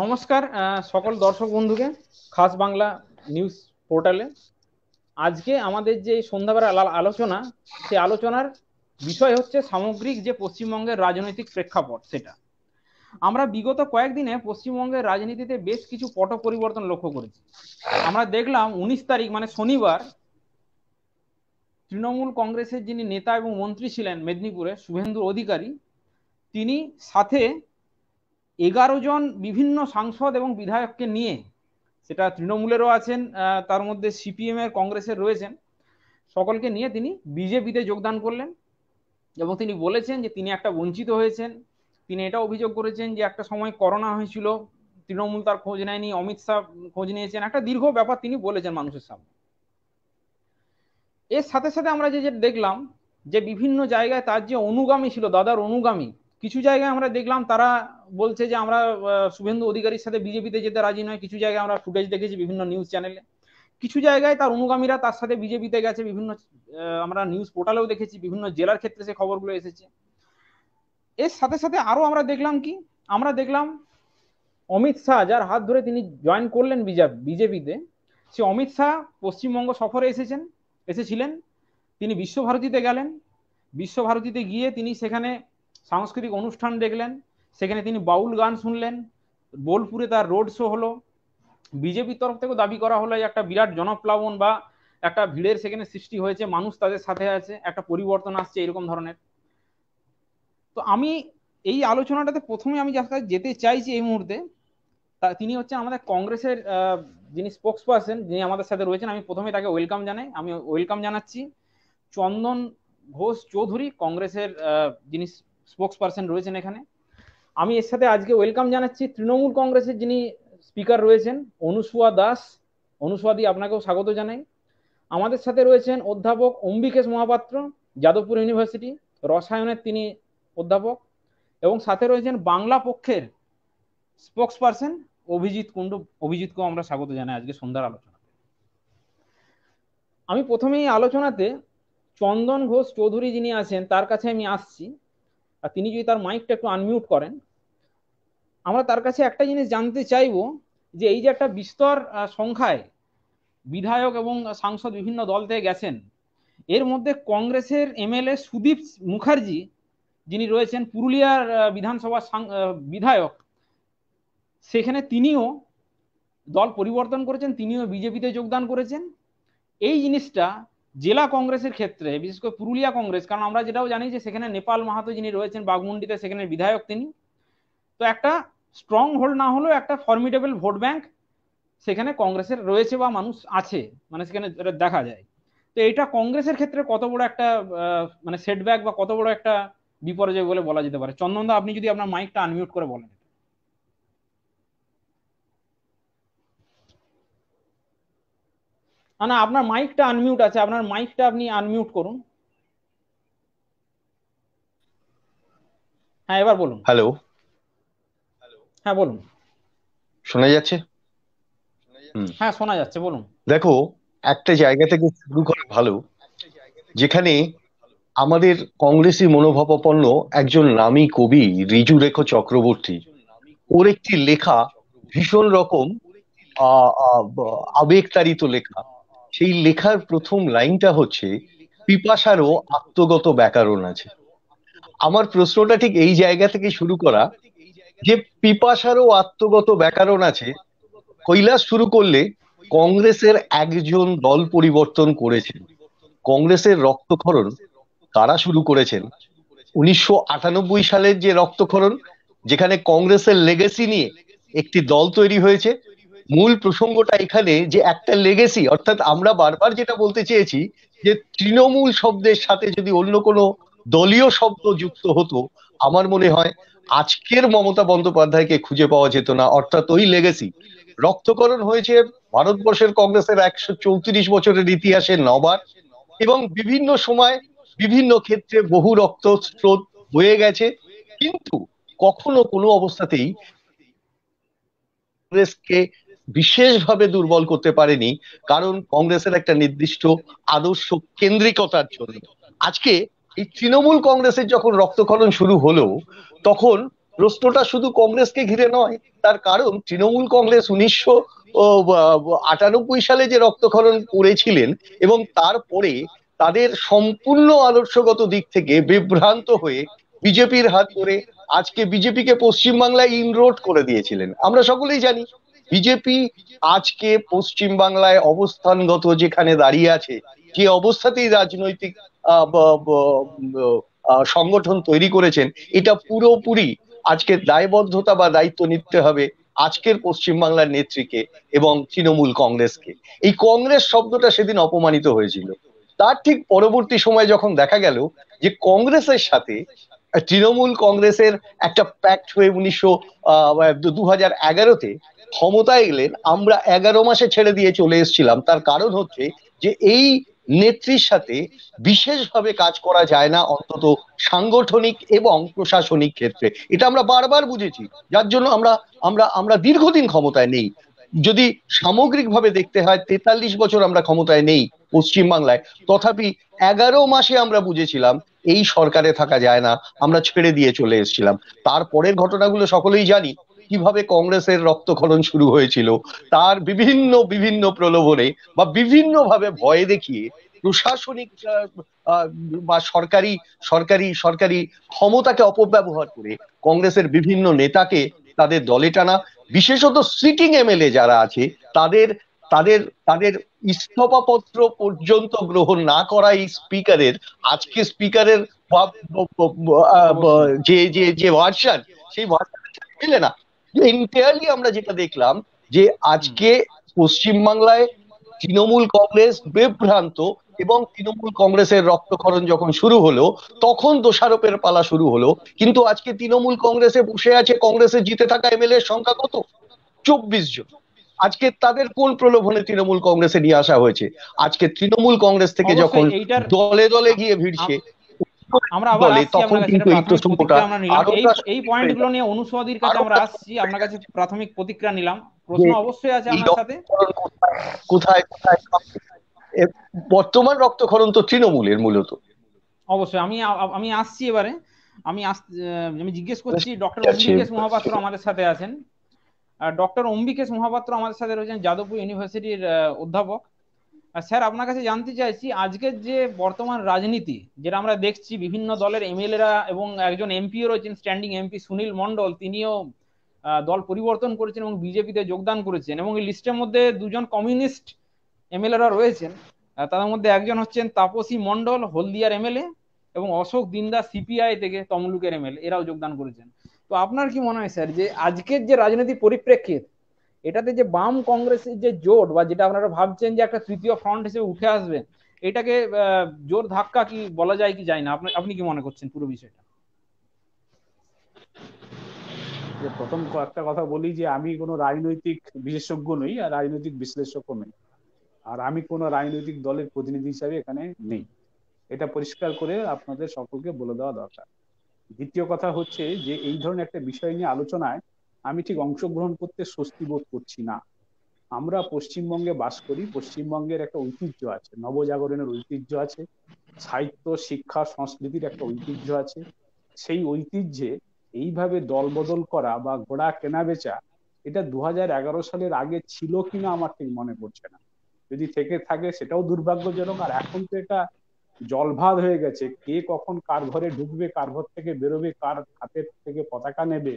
নমস্কার সকল দর্শক বন্ধুকে খাস বাংলা নিউজ পোর্টালে আজকে আমাদের যে সন্ধ্যাবেলার আলোচনা সে আলোচনার বিষয় হচ্ছে সামগ্রিক যে পশ্চিমবঙ্গের রাজনৈতিক প্রেক্ষাপট সেটা আমরা বিগত কয়েকদিনে পশ্চিমবঙ্গের রাজনীতিতে বেশ কিছু পট পরিবর্তন লক্ষ্য করেছি আমরা দেখলাম উনিশ তারিখ মানে শনিবার তৃণমূল কংগ্রেসের যিনি নেতা এবং মন্ত্রী ছিলেন মেদিনীপুরে শুভেন্দু অধিকারী তিনি সাথে এগারো জন বিভিন্ন সাংসদ এবং বিধায়ককে নিয়ে সেটা তৃণমূলেরও আছেন তার মধ্যে সিপিএম এর কংগ্রেসের রয়েছেন সকলকে নিয়ে তিনি বিজেপিতে যোগদান করলেন এবং তিনি বলেছেন যে তিনি একটা বঞ্চিত হয়েছেন তিনি এটা অভিযোগ করেছেন যে একটা সময় করোনা হয়েছিল তৃণমূল তার খোঁজ নেয়নি অমিত শাহ খোঁজ নিয়েছেন একটা দীর্ঘ ব্যাপার তিনি বলেছেন মানুষের সামনে এর সাথে সাথে আমরা যে দেখলাম যে বিভিন্ন জায়গায় তার যে অনুগামী ছিল দাদার অনুগামী কিছু জায়গায় আমরা দেখলাম তারা বলছে যে আমরা শুভেন্দু অধিকারীর সাথে বিজেপিতে যেতে রাজি নয় কিছু জায়গায় আমরা ফুটেজ দেখেছি বিভিন্ন নিউজ চ্যানেলে কিছু জায়গায় তার অনুগামীরা তার সাথে বিজেপিতে গেছে বিভিন্ন আমরা নিউজ পোর্টালেও দেখেছি বিভিন্ন জেলার ক্ষেত্রে সে খবরগুলো এসেছে এর সাথে সাথে আরো আমরা দেখলাম কি আমরা দেখলাম অমিত শাহ যার হাত ধরে তিনি জয়েন করলেন বিজেপিতে সে অমিত শাহ পশ্চিমবঙ্গ সফরে এসেছেন এসেছিলেন তিনি বিশ্বভারতীতে গেলেন বিশ্বভারতীতে গিয়ে তিনি সেখানে সাংস্কৃতিক অনুষ্ঠান দেখলেন সেখানে তিনি বাউল গান শুনলেন বোলপুরে তার রোড শো হলো বিজেপির তরফ থেকেও দাবি করা হলো একটা বিরাট জনপ্লাবন বা একটা ভিড়ের সেখানে সৃষ্টি হয়েছে মানুষ তাদের সাথে আছে একটা পরিবর্তন আসছে এরকম ধরনের তো আমি এই আলোচনাটাতে প্রথমে আমি যার যেতে চাইছি এই মুহূর্তে তা তিনি হচ্ছে আমাদের কংগ্রেসের যিনি স্পোক্স পার্সন যিনি আমাদের সাথে রয়েছেন আমি প্রথমে তাকে ওয়েলকাম জানাই আমি ওয়েলকাম জানাচ্ছি চন্দন ঘোষ চৌধুরী কংগ্রেসের যিনি স্পোক্স পার্সন রয়েছেন এখানে আমি এর সাথে আজকে ওয়েলকাম জানাচ্ছি তৃণমূল কংগ্রেসের যিনি স্পিকার রয়েছেন অনুসুয়া দাস অনুসুয়াদি আপনাকেও স্বাগত জানাই আমাদের সাথে রয়েছেন অধ্যাপক অম্বিকেশ মহাপাত্র যাদবপুর ইউনিভার্সিটি রসায়নের তিনি অধ্যাপক এবং সাথে রয়েছেন বাংলা পক্ষের স্পোক্স পার্সন অভিজিৎ কুণ্ড অভিজিৎকেও আমরা স্বাগত জানাই আজকে সন্ধ্যার আলোচনা আমি প্রথমেই আলোচনাতে চন্দন ঘোষ চৌধুরী যিনি আছেন তার কাছে আমি আসছি আর তিনি যদি তার মাইকটা একটু আনমিউট করেন আমরা তার কাছে একটা জিনিস জানতে চাইবো যে এই যে একটা বিস্তর সংখ্যায় বিধায়ক এবং সাংসদ বিভিন্ন দল থেকে গেছেন এর মধ্যে কংগ্রেসের এমএলএ সুদীপ মুখার্জি যিনি রয়েছেন পুরুলিয়ার বিধানসভার বিধায়ক সেখানে তিনিও দল পরিবর্তন করেছেন তিনিও বিজেপিতে যোগদান করেছেন এই জিনিসটা জেলা কংগ্রেসের ক্ষেত্রে বিশেষ করে পুরুলিয়া কংগ্রেস কারণ আমরা যেটাও জানি যে সেখানে নেপাল মাহাতো যিনি রয়েছেন বাগমুন্ডিতে সেখানে বিধায়ক তিনি তো একটা স্ট্রং হোল্ড না হলেও একটা ফর্মিডেবল ভোট ব্যাংক সেখানে কংগ্রেসের রয়েছে বা মানুষ আছে মানে সেখানে দেখা যায় তো এটা কংগ্রেসের ক্ষেত্রে কত বড় একটা মানে সেটব্যাক বা কত বড় একটা বিপর্যয় বলে বলা যেতে পারে চন্দনদা আপনি যদি আপনার মাইকটা আনমিউট করে বলেন না না আপনার মাইকটা আনমিউট আছে আপনার মাইকটা আপনি আনমিউট করুন হ্যাঁ এবার বলুন হ্যালো হ্যাঁ বলুন শোনা যাচ্ছে হ্যাঁ শোনা যাচ্ছে বলুন দেখো একটা জায়গা থেকে শুরু করা ভালো যেখানে আমাদের কংগ্রেসি মনোভাবাপন্ন একজন নামী কবি রিজু রিজুরেখ চক্রবর্তী ওর একটি লেখা ভীষণ রকম আবেগতাড়িত লেখা সেই লেখার প্রথম লাইনটা হচ্ছে পিপাসারও আত্মগত ব্যাকরণ আছে আমার প্রশ্নটা ঠিক এই জায়গা থেকে শুরু করা যে পিপাসারও আত্মগত ব্যাকরণ আছে কৈলাস শুরু করলে কংগ্রেসের একজন দল পরিবর্তন করেছেন কংগ্রেসের রক্তক্ষরণ তারা শুরু করেছেন উনিশশো সালের যে রক্তক্ষরণ যেখানে কংগ্রেসের লেগেসি নিয়ে একটি দল তৈরি হয়েছে মূল প্রসঙ্গটা এখানে যে একটা লেগেসি অর্থাৎ আমরা বারবার যেটা বলতে চেয়েছি যে তৃণমূল শব্দের সাথে যদি অন্য কোনো দলীয় শব্দ যুক্ত হতো আমার মনে হয় আজকের মমতা বন্দ্যোপাধ্যায়কে খুঁজে পাওয়া যেত না অর্থাৎ ওই লেগেসি রক্তকরণ হয়েছে ভারতবর্ষের কংগ্রেসের একশো চৌত্রিশ বছরের ইতিহাসে নবার এবং বিভিন্ন সময় বিভিন্ন ক্ষেত্রে বহু রক্ত স্রোত হয়ে গেছে কিন্তু কখনো কোনো অবস্থাতেই কংগ্রেসকে বিশেষভাবে দুর্বল করতে পারেনি কারণ কংগ্রেসের একটা নির্দিষ্ট আদর্শ কেন্দ্রিকতার জন্য আজকে এই তৃণমূল কংগ্রেসের যখন রক্তকরণ শুরু হলো তখন প্রশ্নটা শুধু কংগ্রেসকে ঘিরে নয় তার কারণ তৃণমূল কংগ্রেস উনিশশো আটানব্বই সালে যে রক্তক্ষরণ করেছিলেন এবং তারপরে তাদের সম্পূর্ণ আদর্শগত দিক থেকে বিভ্রান্ত হয়ে বিজেপির হাত ধরে আজকে বিজেপিকে পশ্চিমবাংলায় ইনরোড করে দিয়েছিলেন আমরা সকলেই জানি বিজেপি আজকে পশ্চিম বাংলায় অবস্থানগত যেখানে দাঁড়িয়ে আছে যে অবস্থাতেই রাজনৈতিক সংগঠন তৈরি করেছেন এটা পুরোপুরি আজকে দায়বদ্ধতা বা দায়িত্ব নিতে হবে আজকের পশ্চিমবাংলার নেত্রীকে এবং তৃণমূল কংগ্রেসকে এই কংগ্রেস শব্দটা সেদিন অপমানিত হয়েছিল তার ঠিক পরবর্তী সময় যখন দেখা গেল যে কংগ্রেসের সাথে তৃণমূল কংগ্রেসের একটা প্যাক্ট হয়ে উনিশশো দু হাজার এগারোতে ক্ষমতায় এলেন আমরা এগারো মাসে ছেড়ে দিয়ে চলে এসেছিলাম তার কারণ হচ্ছে যে এই নেত্রীর সাথে বিশেষভাবে কাজ করা যায় না অন্তত সাংগঠনিক এবং প্রশাসনিক ক্ষেত্রে এটা আমরা বারবার বুঝেছি যার জন্য আমরা আমরা আমরা দীর্ঘদিন ক্ষমতায় নেই যদি সামগ্রিকভাবে দেখতে হয় তেতাল্লিশ বছর আমরা ক্ষমতায় নেই পশ্চিমবাংলায় তথাপি এগারো মাসে আমরা বুঝেছিলাম এই সরকারে থাকা যায় না আমরা ছেড়ে দিয়ে চলে এসেছিলাম তারপরের ঘটনাগুলো সকলেই জানি কিভাবে কংগ্রেসের রক্তক্ষরণ শুরু হয়েছিল তার বিভিন্ন বিভিন্ন প্রলোভনে বা বিভিন্নভাবে ভয় দেখিয়ে প্রশাসনিক বা সরকারি সরকারি সরকারি ক্ষমতাকে অপব্যবহার করে কংগ্রেসের বিভিন্ন নেতাকে তাদের দলে টানা বিশেষত সিটিং এমএলএ যারা আছে তাদের তাদের তাদের ইস্তফাপত্র পর্যন্ত গ্রহণ না করাই স্পিকারের আজকে স্পিকারের যে যে যে ভার্সান সেই ভার্সান মিলে না এন্টায়ারলি আমরা যেটা দেখলাম যে আজকে পশ্চিমবাংলায় তৃণমূল কংগ্রেস বিভ্রান্ত এবং তৃণমূল কংগ্রেসের রক্তক্ষরণ যখন শুরু হলো তখন দোষারোপের পালা শুরু হলো কিন্তু আজকে তৃণমূল কংগ্রেসে বসে আছে কংগ্রেসে জিতে থাকা এমএলএ সংখ্যা কত চব্বিশ জন আজকে তাদের কোন প্রলোভনে তৃণমূল কংগ্রেসে নিয়ে আসা হয়েছে আজকে তৃণমূল কংগ্রেস থেকে যখন দলে দলে গিয়ে ভিড়ছে আমরা আবার তখন কিন্তু এই পয়েন্টগুলো নিয়ে কাছে আমরা আসছি আপনার কাছে প্রাথমিক প্রতিক্রিয়া নিলাম প্রশ্ন অবশ্যই আছে আমার সাথে কোথায় কোথায় বর্তমান রক্তক্ষরণ তো তৃণমূলের মূলত অবশ্যই আমি আমি আসছি এবারে আমি আমি জিজ্ঞেস করছি ডক্টর অম্বিকেশ মহাপাত্র আমাদের সাথে আছেন ডক্টর অম্বিকেশ মহাপাত্র আমাদের সাথে রয়েছেন যাদবপুর ইউনিভার্সিটির অধ্যাপক স্যার আপনার কাছে জানতে চাইছি আজকের যে বর্তমান রাজনীতি যেটা আমরা দেখছি বিভিন্ন দলের এমএলএরা এবং একজন এমপিও রয়েছেন স্ট্যান্ডিং এমপি সুনীল মন্ডল তিনিও দল পরিবর্তন করেছেন এবং বিজেপিতে যোগদান করেছেন এবং এই লিস্টের মধ্যে দুজন কমিউনিস্ট এমএলএরা রয়েছেন তাদের মধ্যে একজন হচ্ছেন তাপসী মন্ডল হলদিয়ার এমএলএ এবং অশোক দিন্দা সিপিআই থেকে তমলুকের এমএলএ এরাও যোগদান করেছেন তো আপনার কি মনে হয় স্যার যে আজকের যে রাজনৈতিক পরিপ্রেক্ষিত এটাতে যে বাম কংগ্রেসের যে জোট বা যেটা আপনারা ভাবছেন যে একটা তৃতীয় ফ্রন্ট হিসেবে উঠে আসবে এটাকে জোর ধাক্কা কি বলা যায় কি যায় না আপনি কি মনে করছেন পুরো বিষয়টা যে প্রথম একটা কথা বলি যে আমি কোনো রাজনৈতিক বিশেষজ্ঞ নই আর রাজনৈতিক বিশ্লেষকও নই আর আমি কোনো রাজনৈতিক দলের প্রতিনিধি হিসাবে এখানে নেই এটা পরিষ্কার করে আপনাদের সকলকে বলে দেওয়া দরকার দ্বিতীয় কথা হচ্ছে যে এই ধরনের একটা বিষয় নিয়ে আলোচনায় আমি ঠিক অংশগ্রহণ করতে স্বস্তি বোধ করছি না আমরা পশ্চিমবঙ্গে বাস করি পশ্চিমবঙ্গের একটা ঐতিহ্য আছে নবজাগরণের ঐতিহ্য আছে সাহিত্য শিক্ষা সংস্কৃতির একটা ঐতিহ্য আছে সেই ঐতিহ্যে এইভাবে দলবদল করা বা ঘোড়া কেনা বেচা এটা দু সালের আগে ছিল কিনা আমার ঠিক মনে পড়ছে না যদি থেকে থাকে সেটাও দুর্ভাগ্যজনক আর এখন তো এটা জলভাদ হয়ে গেছে কে কখন কার ঘরে ঢুকবে কার ঘর থেকে বেরোবে কার হাতের থেকে পতাকা নেবে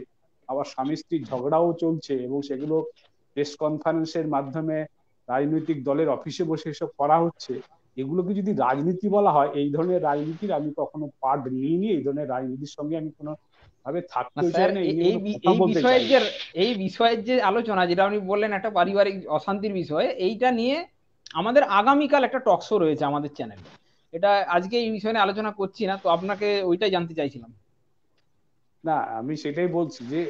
আবার স্বামী স্ত্রীর ঝগড়াও চলছে এবং সেগুলো প্রেস কনফারেন্সের মাধ্যমে রাজনৈতিক দলের অফিসে বসে এসব করা হচ্ছে এগুলোকে যদি রাজনীতি বলা হয় এই ধরনের রাজনীতির আমি কখনো পার্ট নিইনি এই ধরনের রাজনীতির সঙ্গে আমি কোনো এই বিষয়ের যে আলোচনা যেটা আপনি বললেন একটা পারিবারিক অশান্তির বিষয় এইটা নিয়ে আমাদের আগামীকাল একটা টক রয়েছে আমাদের চ্যানেলে এটা আজকে এই বিষয় নিয়ে আলোচনা করছি না তো আপনাকে ওইটাই জানতে চাইছিলাম না আমি সেটাই বলছি যে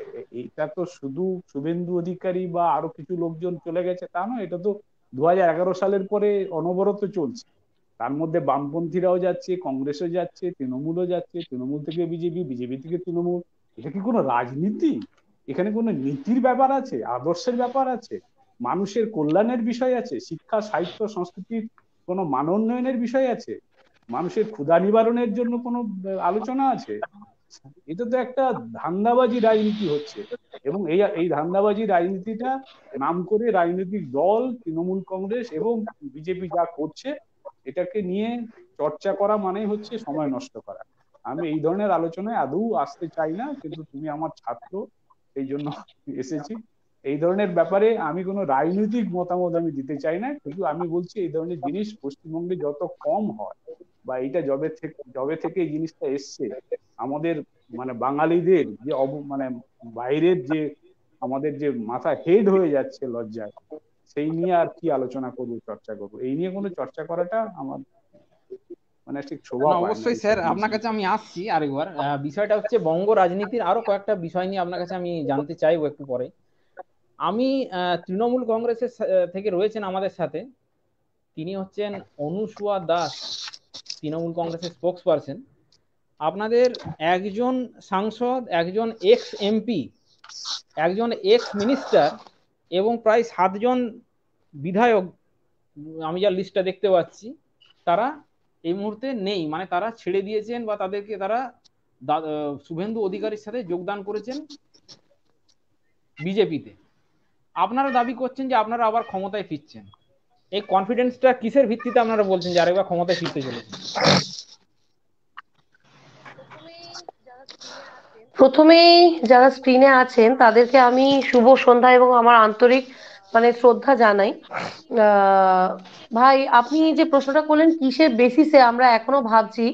এটা তো শুধু শুভেন্দু অধিকারী বা আরো কিছু লোকজন চলে গেছে তা নয় এটা তো দু সালের পরে অনবরত চলছে তার মধ্যে বামপন্থীরাও যাচ্ছে কংগ্রেসও যাচ্ছে তৃণমূলও যাচ্ছে তৃণমূল থেকে বিজেপি বিজেপি থেকে তৃণমূল এটা কি কোনো রাজনীতি এখানে কোনো নীতির ব্যাপার আছে আদর্শের ব্যাপার আছে মানুষের কল্যাণের বিষয় আছে শিক্ষা সাহিত্য সংস্কৃতির কোনো মানোন্নয়নের বিষয় আছে মানুষের ক্ষুধা নিবারণের জন্য কোনো আলোচনা আছে এটা তো একটা ধান্দাবাজি রাজনীতি হচ্ছে এবং এই এই ধান্দাবাজি রাজনীতিটা নাম করে রাজনৈতিক দল তৃণমূল কংগ্রেস এবং বিজেপি যা করছে এটাকে নিয়ে চর্চা করা মানেই হচ্ছে সময় নষ্ট করা আমি এই ধরনের আলোচনায় আদৌ আসতে চাই না কিন্তু তুমি আমার ছাত্র এই জন্য এসেছি এই ধরনের ব্যাপারে আমি কোনো রাজনৈতিক মতামত আমি দিতে চাই না কিন্তু আমি বলছি এই ধরনের জিনিস পশ্চিমবঙ্গে যত কম হয় বা এটা জবে থেকে জবে থেকে এই জিনিসটা এসছে আমাদের মানে বাঙালিদের যে অব মানে বাইরের যে আমাদের যে মাথা হেড হয়ে যাচ্ছে লজ্জায় সেই নিয়ে আর কি আলোচনা করবো চর্চা করবো এই নিয়ে কোনো চর্চা করাটা আমার মানে ঠিক শোভা অবশ্যই স্যার আপনার কাছে আমি আসছি আরেকবার বিষয়টা হচ্ছে বঙ্গ রাজনীতির আরো কয়েকটা বিষয় নিয়ে আপনার কাছে আমি জানতে চাইবো একটু পরে আমি তৃণমূল কংগ্রেসের থেকে রয়েছেন আমাদের সাথে তিনি হচ্ছেন অনুসুয়া দাস তৃণমূল কংগ্রেসের স্পোক্স পার্সন আপনাদের একজন সাংসদ একজন এক্স এমপি একজন এক্স মিনিস্টার এবং প্রায় সাতজন বিধায়ক আমি যা লিস্টটা দেখতে পাচ্ছি তারা এই মুহূর্তে নেই মানে তারা ছেড়ে দিয়েছেন বা তাদেরকে তারা শুভেন্দু অধিকারীর সাথে যোগদান করেছেন বিজেপিতে আপনারা দাবি করছেন যে আপনারা আবার ক্ষমতায় ফিরছেন এই কনফিডেন্সটা কিসের ভিত্তিতে আপনারা বলছেন যে আরেকবার ক্ষমতায় ফিরতে চলেছেন প্রথমেই যারা স্ক্রিনে আছেন তাদেরকে আমি শুভ সন্ধ্যা এবং আমার আন্তরিক মানে শ্রদ্ধা জানাই ভাই আপনি যে প্রশ্নটা করলেন কিসের বেসিসে আমরা এখনো ভাবছি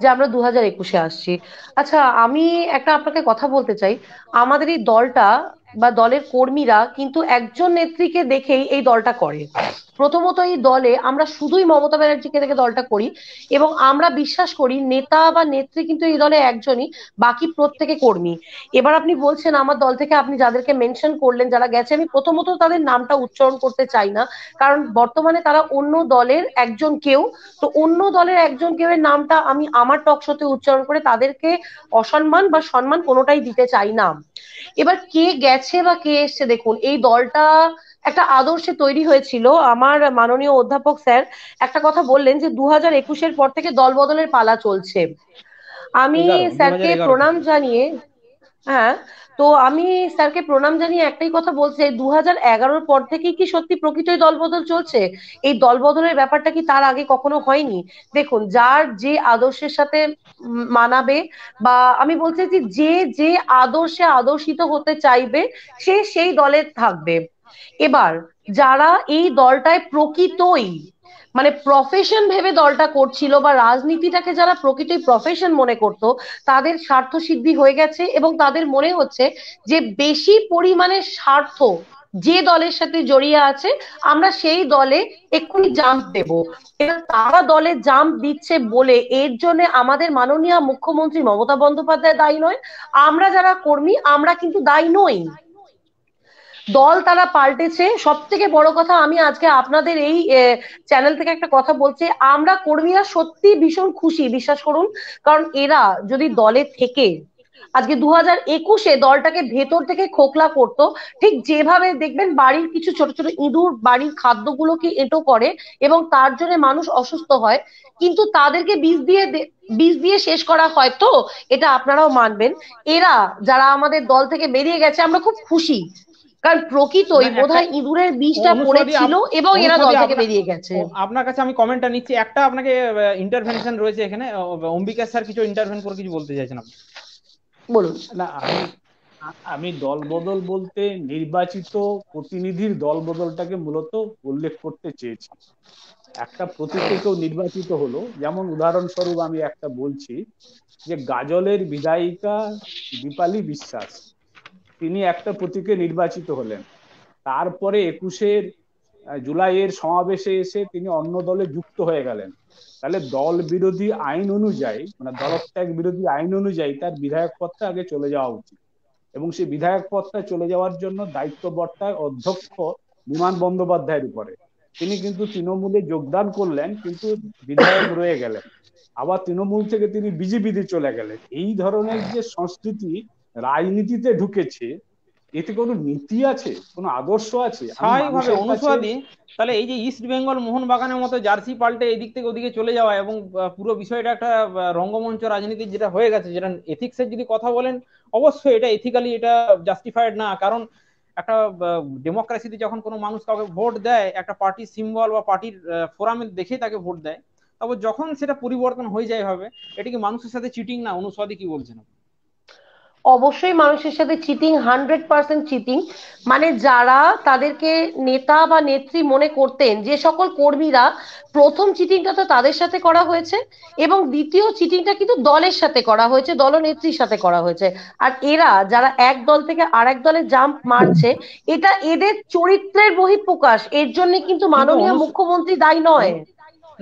যে আমরা দু হাজার একুশে আসছি আচ্ছা আমি একটা আপনাকে কথা বলতে চাই আমাদের এই দলটা বা দলের কর্মীরা কিন্তু একজন নেত্রীকে দেখেই এই দলটা করে প্রথমত এই দলে আমরা শুধুই মমতা ব্যানার্জিকে থেকে দলটা করি এবং আমরা বিশ্বাস করি নেতা বা নেত্রী কিন্তু এই দলে একজনই বাকি প্রত্যেকে কর্মী এবার আপনি বলছেন আমার দল থেকে আপনি যাদেরকে মেনশন করলেন যারা গেছে আমি প্রথমত তাদের নামটা উচ্চারণ করতে চাই না কারণ বর্তমানে তারা অন্য দলের একজন কেউ তো অন্য দলের একজন কেউ এর নামটা আমি আমার টক শোতে উচ্চারণ করে তাদেরকে অসম্মান বা সম্মান কোনোটাই দিতে চাই না এবার কে গেছে বা কে এসছে দেখুন এই দলটা একটা আদর্শে তৈরি হয়েছিল আমার মাননীয় অধ্যাপক স্যার একটা কথা বললেন যে দু হাজার একুশের পর থেকে দলবদলের পালা চলছে আমি স্যারকে প্রণাম জানিয়ে হ্যাঁ তো আমি স্যারকে প্রণাম জানিয়ে একটাই কথা বলছি দু হাজার এগারোর পর থেকে কি সত্যি প্রকৃতই দলবদল চলছে এই দলবদলের ব্যাপারটা কি তার আগে কখনো হয়নি দেখুন যার যে আদর্শের সাথে মানাবে বা আমি বলছি যে যে আদর্শে আদর্শিত হতে চাইবে সে সেই দলে থাকবে এবার যারা এই দলটায় প্রকৃতই মানে প্রফেশন ভেবে দলটা করছিল বা রাজনীতিটাকে যারা প্রকৃতই প্রফেশন মনে করত তাদের স্বার্থ সিদ্ধি হয়ে গেছে এবং তাদের মনে হচ্ছে যে বেশি পরিমাণে স্বার্থ যে দলের সাথে জড়িয়ে আছে আমরা সেই দলে এক্ষুনি জাম্প দেব তারা দলে জাম্প দিচ্ছে বলে এর জন্য আমাদের মাননীয় মুখ্যমন্ত্রী মমতা বন্দ্যোপাধ্যায় দায়ী নয় আমরা যারা কর্মী আমরা কিন্তু দায়ী নই দল তারা পাল্টেছে সব থেকে বড় কথা আমি আজকে আপনাদের এই চ্যানেল থেকে একটা কথা বলছি আমরা কর্মীরা সত্যি ভীষণ খুশি বিশ্বাস করুন কারণ এরা যদি দলে থেকে আজকে দু হাজার একুশে দলটাকে ভেতর থেকে খোকলা করতো ঠিক যেভাবে দেখবেন বাড়ির কিছু ছোট ছোট ইঁদুর বাড়ির খাদ্যগুলোকে এঁটো করে এবং তার জন্য মানুষ অসুস্থ হয় কিন্তু তাদেরকে বিষ দিয়ে বিষ দিয়ে শেষ করা হয় তো এটা আপনারাও মানবেন এরা যারা আমাদের দল থেকে বেরিয়ে গেছে আমরা খুব খুশি কারণ প্রকৃতই বোধহয় ইঁদুরের বিষটা পড়েছিল এবং এরা দল থেকে বেরিয়ে গেছে আপনার কাছে আমি কমেন্টটা নিচ্ছি একটা আপনাকে ইন্টারভেনশন রয়েছে এখানে অম্বিকা স্যার কিছু ইন্টারভেন করে কিছু বলতে চাইছেন আপনি বলুন না আমি দলবদল বলতে নির্বাচিত প্রতিনিধির দলবদলটাকে মূলত উল্লেখ করতে চেয়েছি একটা প্রতীকে নির্বাচিত হলো যেমন উদাহরণস্বরূপ আমি একটা বলছি যে গাজলের বিধায়িকা দীপালি বিশ্বাস তিনি একটা প্রতীকে নির্বাচিত হলেন তারপরে একুশের জুলাইয়ের সমাবেশে এসে তিনি অন্য দলে যুক্ত হয়ে গেলেন তাহলে দল বিরোধী আইন অনুযায়ী মানে দলত্যাগ বিরোধী আইন অনুযায়ী তার বিধায়ক পদটা আগে চলে যাওয়া উচিত এবং সেই বিধায়ক পদটা চলে যাওয়ার জন্য দায়িত্ব বর্তায় অধ্যক্ষ বিমান বন্দ্যোপাধ্যায়ের উপরে তিনি কিন্তু তৃণমূলে যোগদান করলেন কিন্তু বিধায়ক রয়ে গেলেন আবার তৃণমূল থেকে তিনি বিজেপিতে চলে গেলেন এই ধরনের যে সংস্কৃতি রাজনীতিতে ঢুকেছে এতে কোনো নীতি আছে কোনো আদর্শ আছে স্বাভাবিকভাবে অনুসাদী তাহলে এই যে ইস্ট বেঙ্গল মোহনবাগানের মতো জার্সি পাল্টে এদিক থেকে ওদিকে চলে যাওয়া এবং পুরো বিষয়টা একটা রঙ্গমঞ্চ রাজনীতি যেটা হয়ে গেছে যেটা এথিক্সের যদি কথা বলেন অবশ্যই এটা এথিক্যালি এটা জাস্টিফাইড না কারণ একটা ডেমোক্রেসিতে যখন কোনো মানুষ কাউকে ভোট দেয় একটা পার্টির সিম্বল বা পার্টির ফোরামে দেখেই তাকে ভোট দেয় তবে যখন সেটা পরিবর্তন হয়ে যায় হবে এটা কি মানুষের সাথে চিটিং না অনুসাদী কি বলছেন আপনি অবশ্যই মানুষের সাথে চিটিং হান্ড্রেড পার্সেন্ট চিটিং মানে যারা তাদেরকে নেতা বা নেত্রী মনে করতেন যে সকল কর্মীরা প্রথম চিটিংটা তো তাদের সাথে করা হয়েছে এবং দ্বিতীয় চিটিংটা কিন্তু দলের সাথে করা হয়েছে দলনেত্রীর সাথে করা হয়েছে আর এরা যারা এক দল থেকে আর এক দলে জাম্প মারছে এটা এদের চরিত্রের বহিঃপ্রকাশ এর জন্য কিন্তু মাননীয় মুখ্যমন্ত্রী দায়ী নয়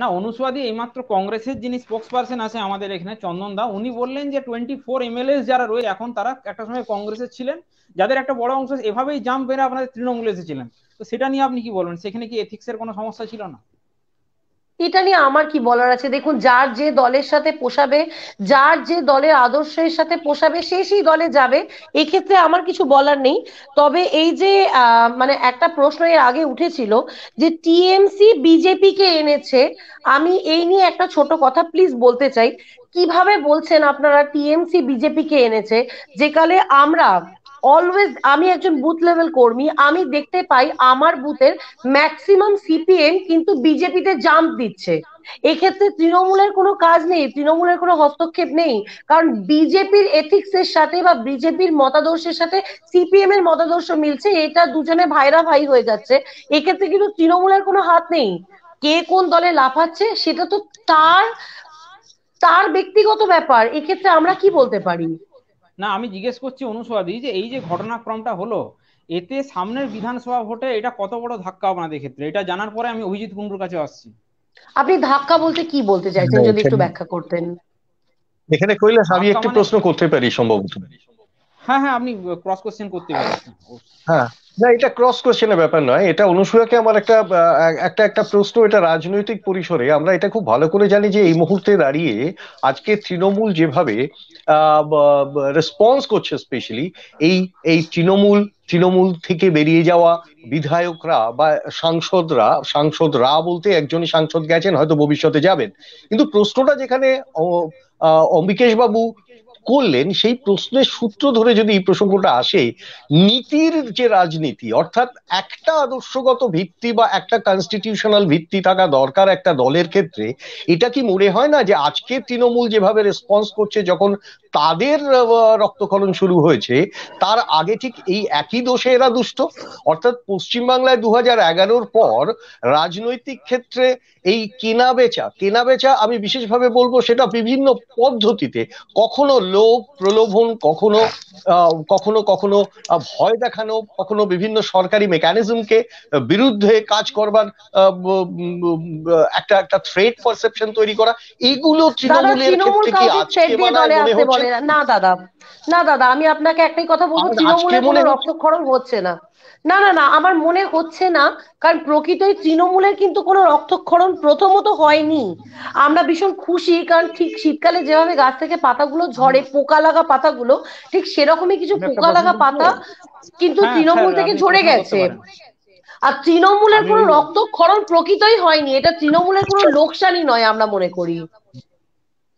না অনুস্বাদী এইমাত্র কংগ্রেসের যিনি স্পোক্স পার্সন আছে আমাদের এখানে চন্দন দা উনি বললেন যে টোয়েন্টি ফোর এমএলএস যারা রয়েছে এখন তারা একটা সময় কংগ্রেসের ছিলেন যাদের একটা বড় অংশ এভাবেই জাম্প বেড়ে আপনাদের তৃণমূলে এসেছিলেন তো সেটা নিয়ে আপনি কি বলবেন সেখানে কি এথিক্সের কোনো সমস্যা ছিল না এটা নিয়ে আমার কি বলার আছে দেখুন যার যে দলের সাথে পোষাবে যার যে দলের আদর্শের সাথে পোষাবে সে সেই দলে যাবে এক্ষেত্রে আমার কিছু বলার নেই তবে এই যে মানে একটা প্রশ্ন এর আগে উঠেছিল যে টিএমসি বিজেপি কে এনেছে আমি এই নিয়ে একটা ছোট কথা প্লিজ বলতে চাই কিভাবে বলছেন আপনারা টিএমসি বিজেপি কে এনেছে যেকালে আমরা অলওয়েজ আমি একজন বুথ লেভেল কর্মী আমি দেখতে পাই আমার বুথের ম্যাক্সিমাম সিপিএম কিন্তু বিজেপিতে জাম্প দিচ্ছে এক্ষেত্রে তৃণমূলের কোনো কাজ নেই তৃণমূলের কোনো হস্তক্ষেপ নেই কারণ বিজেপির এথিক্স এর সাথে বা বিজেপির মতাদর্শের সাথে সিপিএম এর মতাদর্শ মিলছে এটা দুজনে ভাইরা ভাই হয়ে যাচ্ছে এক্ষেত্রে কিন্তু তৃণমূলের কোনো হাত নেই কে কোন দলে লাফাচ্ছে সেটা তো তার তার ব্যক্তিগত ব্যাপার এক্ষেত্রে আমরা কি বলতে পারি না আমি জিজ্ঞেস করছি অনুসবাদী যে এই যে ঘটনাক্রমটা হলো এতে সামনের বিধানসভা ভোটে এটা কত বড় ধাক্কা আপনাদের ক্ষেত্রে এটা জানার পরে আমি অভিজিৎ কুণ্ডুর কাছে আসছি আপনি ধাক্কা বলতে কি বলতে চাইছেন যদি একটু ব্যাখ্যা করতেন এখানে কইলে আমি একটি মানে- প্রশ্ন করতে পারি সম্ভবত হ্যাঁ হ্যাঁ আপনি ক্রস কোশ্চেন করতে পারেন হ্যাঁ না এটা ক্রস কোশ্চেনের ব্যাপার নয় এটা অনুসূয়াকে আমার একটা একটা একটা প্রশ্ন এটা রাজনৈতিক পরিসরে আমরা এটা খুব ভালো করে জানি যে এই মুহূর্তে দাঁড়িয়ে আজকে তৃণমূল যেভাবে রেসপন্স করছে স্পেশালি এই এই তৃণমূল তৃণমূল থেকে বেরিয়ে যাওয়া বিধায়করা বা সাংসদরা সাংসদরা বলতে একজনই সাংসদ গেছেন হয়তো ভবিষ্যতে যাবেন কিন্তু প্রশ্নটা যেখানে অম্বিকেশ বাবু করলেন সেই প্রশ্নের সূত্র ধরে যদি এই প্রসঙ্গটা আসে নীতির যে রাজনীতি অর্থাৎ একটা আদর্শগত ভিত্তি বা একটা কনস্টিটিউশনাল ভিত্তি থাকা দরকার একটা দলের ক্ষেত্রে এটা কি মনে হয় না যে আজকে তৃণমূল যেভাবে রেসপন্স করছে যখন তাদের রক্তক্ষরণ শুরু হয়েছে তার আগে ঠিক এই একই দোষে এরা দুষ্ট অর্থাৎ পশ্চিমবাংলায় দু হাজার এগারোর পর রাজনৈতিক ক্ষেত্রে এই কেনা বেচা কেনা বেচা আমি বিশেষভাবে বলবো সেটা বিভিন্ন পদ্ধতিতে কখনো লোভ প্রলোভন কখনো কখনো কখনো ভয় দেখানো কখনো বিভিন্ন সরকারি মেকানিজমকে বিরুদ্ধে কাজ করবার একটা একটা থ্রেট পারসেপশন তৈরি করা এইগুলো তৃণমূলের ক্ষেত্রে কি আছে মনে হচ্ছে মানে না দাদা না দাদা আমি আপনাকে একটাই কথা বলবো আচ্ছা, তৃণমূলের কোনো রক্তক্ষরণ হচ্ছে না না না না আমার মনে হচ্ছে না কারণ প্রকৃতই তৃণমূলের কিন্তু কোনো রক্তক্ষরণ প্রথমত হয়নি আমরা ভীষণ খুশি কারণ ঠিক শীতকালে যেভাবে গাছ থেকে পাতাগুলো ঝরে পোকা লাগা পাতাগুলো ঠিক সেরকমই কিছু পোকা লাগা পাতা কিন্তু হ্যাঁ, তৃণমূল থেকে ঝরে গেছে আর তৃণমূলের কোনো রক্তক্ষরণ প্রকৃতই হয়নি এটা তৃণমূলের কোনো লোকসানই নয় আমরা মনে করি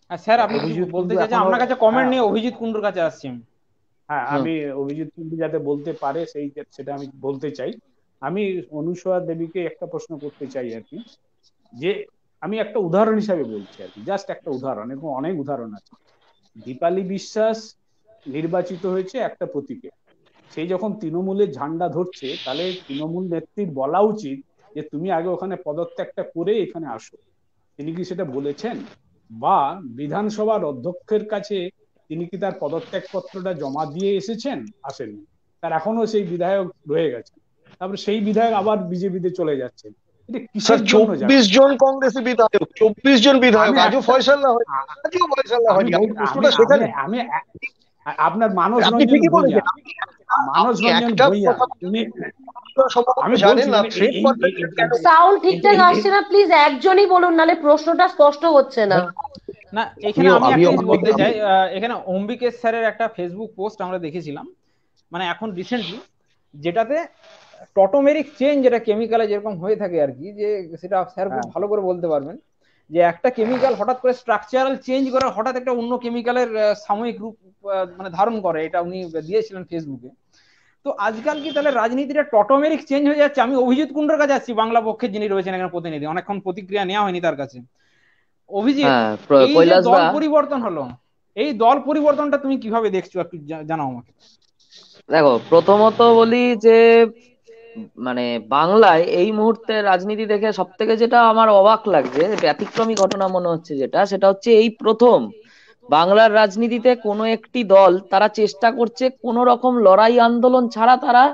হ্যাঁ, স্যার আপনি বলতে চাইছেন যে আপনার কাছে কমেন্ট হ্যাঁ। নিয়ে অভিজিৎ কুণ্ডুর কাছে আসছি আমি হ্যাঁ আমি অভিজিৎ কুণ্ডু যাতে বলতে পারে সেই সেটা আমি বলতে চাই আমি অনুসয়া দেবীকে একটা প্রশ্ন করতে চাই আর কি যে আমি একটা উদাহরণ হিসাবে বলছি আর কি জাস্ট একটা উদাহরণ এরকম অনেক উদাহরণ আছে দীপালি বিশ্বাস নির্বাচিত হয়েছে একটা প্রতীকে সেই যখন তৃণমূলের ঝান্ডা ধরছে তাহলে তৃণমূল নেত্রীর বলা উচিত যে তুমি আগে ওখানে পদত্যাগটা করে এখানে আসো তিনি কি সেটা বলেছেন বা বিধানসভার অধ্যক্ষের কাছে তিনি কি তার পদত্যাগ পত্রটা জমা দিয়ে এসেছেন আসেননি তার এখনো সেই বিধায়ক রয়ে গেছে তারপরে সেই বিধায়ক আবার বিজেপিতে চলে যাচ্ছেন চব্বিশ জন হয়নি আমি আপনার মানুষ মানস সাউন্ড মানে ঠিকঠাক আসছে না প্লিজ একজনই বলুন নালে প্রশ্নটা স্পষ্ট হচ্ছে না না এখানে আমি একটা বলতে চাই এখানে অম্বিকেশ স্যারের একটা ফেসবুক পোস্ট আমরা দেখেছিলাম মানে এখন রিসেন্টলি যেটাতে টটোমেরিক চেঞ্জ যেটা কেমিক্যালে যেরকম হয়ে থাকে আর কি যে সেটা স্যার খুব হ্যাঁ। ভালো করে বলতে পারবেন যে একটা কেমিক্যাল হঠাৎ করে স্ট্রাকচারাল চেঞ্জ করে হঠাৎ একটা অন্য কেমিক্যালের সাময়িক রূপ মানে ধারণ করে এটা উনি দিয়েছিলেন ফেসবুকে তো আজকাল কি তাহলে রাজনীতিটা টটোমেরিক চেঞ্জ হয়ে যাচ্ছে আমি অভিজিৎ কুণ্ডর কাছে আসছি বাংলা পক্ষে যিনি রয়েছেন এখানে প্রতিনিধি অনেকক্ষণ প্রতিক্রিয়া নেওয়া হয়নি তার কাছে অভিজিৎ হ্যাঁ, এই যে দল পরিবর্তন হলো এই দল পরিবর্তনটা তুমি কিভাবে দেখছো একটু জানাও আমাকে দেখো প্রথমত বলি যে মানে বাংলায় এই মুহূর্তে রাজনীতি দেখে সব থেকে যেটা আমার অবাক লাগছে ব্যতিক্রমী ঘটনা মনে হচ্ছে যেটা সেটা হচ্ছে এই প্রথম বাংলার রাজনীতিতে কোনো একটি দল তারা চেষ্টা করছে কোন রকম লড়াই আন্দোলন ছাড়া তারা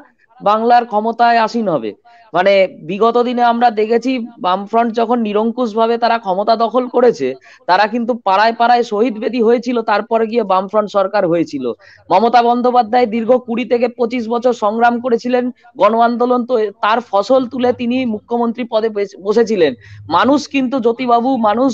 বাংলার ক্ষমতায় আসীন হবে মানে বিগত দিনে আমরা দেখেছি বামফ্রন্ট যখন নিরঙ্কুশ ভাবে তারা ক্ষমতা দখল করেছে তারা কিন্তু পাড়ায় পাড়ায় শহীদ বেদী হয়েছিল তারপরে গিয়ে বামফ্রন্ট সরকার হয়েছিল মমতা বন্দ্যোপাধ্যায় দীর্ঘ কুড়ি থেকে পঁচিশ বছর সংগ্রাম করেছিলেন গণ আন্দোলন তো তার ফসল তুলে তিনি মুখ্যমন্ত্রী পদে বসেছিলেন মানুষ কিন্তু জ্যোতিবাবু মানুষ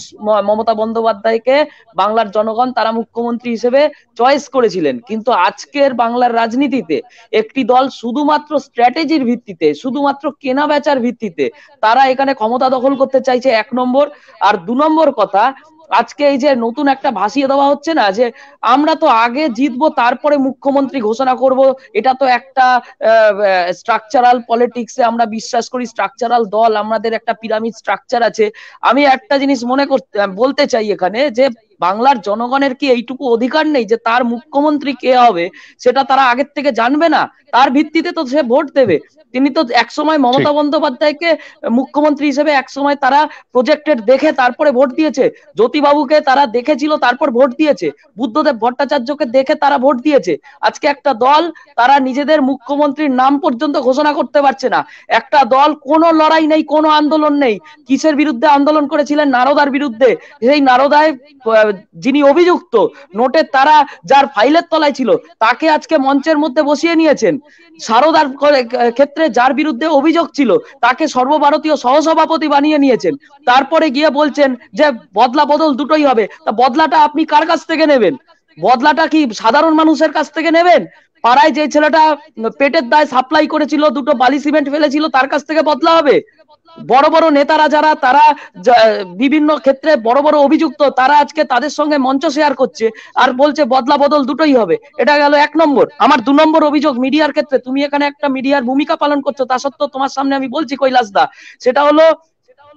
মমতা বন্দ্যোপাধ্যায়কে বাংলার জনগণ তারা মুখ্যমন্ত্রী হিসেবে চয়েস করেছিলেন কিন্তু আজকের বাংলার রাজনীতিতে একটি দল শুধুমাত্র স্ট্র্যাটেজির ভিত্তিতে শুধুমাত্র কে কেনা বেচার ভিত্তিতে তারা এখানে ক্ষমতা দখল করতে চাইছে এক নম্বর আর দু নম্বর কথা আজকে এই যে নতুন একটা ভাসিয়ে দেওয়া হচ্ছে না যে আমরা তো আগে জিতবো তারপরে মুখ্যমন্ত্রী ঘোষণা করব এটা তো একটা স্ট্রাকচারাল পলিটিক্সে আমরা বিশ্বাস করি স্ট্রাকচারাল দল আমাদের একটা পিরামিড স্ট্রাকচার আছে আমি একটা জিনিস মনে করতে বলতে চাই এখানে যে বাংলার জনগণের কি এইটুকু অধিকার নেই যে তার মুখ্যমন্ত্রী কে হবে সেটা তারা আগের থেকে জানবে না তার ভিত্তিতে তো সে ভোট দেবে তিনি তো একসময় মমতা বন্দ্যোপাধ্যায়কে মুখ্যমন্ত্রী হিসেবে একসময় তারা প্রজেক্টেড দেখে তারপরে ভোট দিয়েছে জ্যোতিবাবুকে তারা দেখেছিল তারপর ভোট দিয়েছে বুদ্ধদেব ভট্টাচার্যকে দেখে তারা ভোট দিয়েছে আজকে একটা দল তারা নিজেদের মুখ্যমন্ত্রীর নাম পর্যন্ত ঘোষণা করতে পারছে না একটা দল কোনো লড়াই নেই কোনো আন্দোলন নেই কিসের বিরুদ্ধে আন্দোলন করেছিলেন নারদার বিরুদ্ধে সেই নারদায় যিনি অভিযুক্ত নোটের তারা যার ফাইলের তলায় ছিল তাকে আজকে মঞ্চের মধ্যে বসিয়ে নিয়েছেন সারদার ক্ষেত্রে যার বিরুদ্ধে অভিযোগ ছিল তাকে সর্বভারতীয় সহসভাপতি বানিয়ে নিয়েছেন তারপরে গিয়ে বলছেন যে বদলা বদল দুটোই হবে তা বদলাটা আপনি কার কাছ থেকে নেবেন বদলাটা কি সাধারণ মানুষের কাছ থেকে নেবেন পাড়ায় যে ছেলেটা পেটের দায় সাপ্লাই করেছিল দুটো বালি সিমেন্ট ফেলেছিল তার কাছ থেকে বদলা হবে বড় বড় নেতারা যারা তারা বিভিন্ন ক্ষেত্রে বড় বড় অভিযুক্ত তারা আজকে তাদের সঙ্গে মঞ্চ শেয়ার করছে আর বলছে বদলা বদল দুটোই হবে এটা গেল এক নম্বর আমার দু নম্বর অভিযোগ মিডিয়ার ক্ষেত্রে তুমি এখানে একটা মিডিয়ার ভূমিকা পালন করছো তা সত্ত্বেও তোমার সামনে আমি বলছি দা সেটা হলো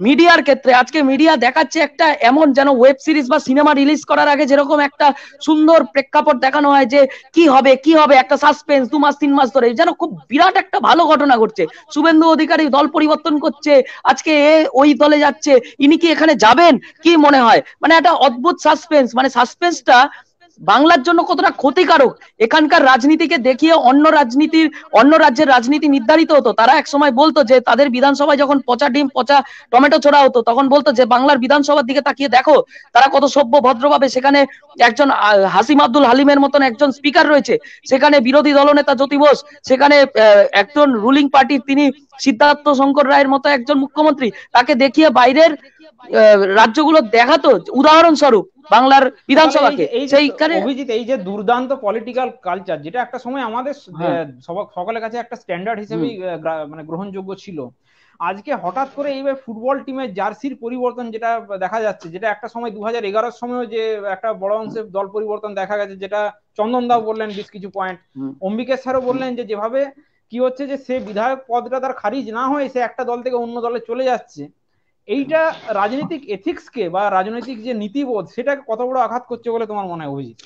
মিডিয়ার ক্ষেত্রে আজকে মিডিয়া দেখাচ্ছে একটা এমন যেন ওয়েব সিরিজ বা সিনেমা রিলিজ করার আগে যেরকম একটা সুন্দর প্রেক্ষাপট দেখানো হয় যে কি হবে কি হবে একটা সাসপেন্স দু মাস তিন মাস ধরে যেন খুব বিরাট একটা ভালো ঘটনা ঘটছে শুভেন্দু অধিকারী দল পরিবর্তন করছে আজকে এ ওই দলে যাচ্ছে ইনি কি এখানে যাবেন কি মনে হয় মানে একটা অদ্ভুত সাসপেন্স মানে সাসপেন্সটা বাংলার জন্য কতটা ক্ষতিকারক এখানকার রাজনীতিকে দেখিয়ে অন্য রাজনীতির অন্য রাজ্যের রাজনীতি নির্ধারিত হতো তারা এক সময় বলতো যে তাদের বিধানসভায় যখন পচা ডিম পচা টমেটো ছোড়া হতো তখন বলতো যে বাংলার বিধানসভার দিকে তাকিয়ে দেখো তারা কত সভ্য ভদ্রভাবে সেখানে একজন হাসিম আব্দুল হালিমের মতন একজন স্পিকার রয়েছে সেখানে বিরোধী দলনেতা জ্যোতি বোস সেখানে একজন রুলিং পার্টির তিনি সিদ্ধার্থ শঙ্কর রায়ের মতো একজন মুখ্যমন্ত্রী তাকে দেখিয়ে বাইরের রাজ্যগুলো দেখাতো উদাহরণস্বরূপ বাংলার বিধানসভাকে সেইখানে অভিজিৎ এই যে দুর্দান্ত পলিটিক্যাল কালচার যেটা একটা সময় আমাদের হ্যাঁ। সকলের কাছে একটা স্ট্যান্ডার্ড হিসেবে মানে গ্রহণযোগ্য ছিল আজকে হঠাৎ করে এইবার ফুটবল টিমের জার্সির পরিবর্তন যেটা দেখা যাচ্ছে যেটা একটা সময় দু হাজার এগারোর সময়ও যে একটা বড় অংশে দল পরিবর্তন দেখা গেছে যেটা চন্দন দাও বললেন বেশ কিছু পয়েন্ট অম্বিকেশ স্যারও বললেন যে যেভাবে কি হচ্ছে যে সে বিধায়ক পদটা তার খারিজ না হয়ে সে একটা দল থেকে অন্য দলে চলে যাচ্ছে এইটা রাজনৈতিক এথিক্সকে বা রাজনৈতিক যে নীতিবোধ সেটা কত বড় আঘাত করছে বলে তোমার মনে হয় অভিজিৎ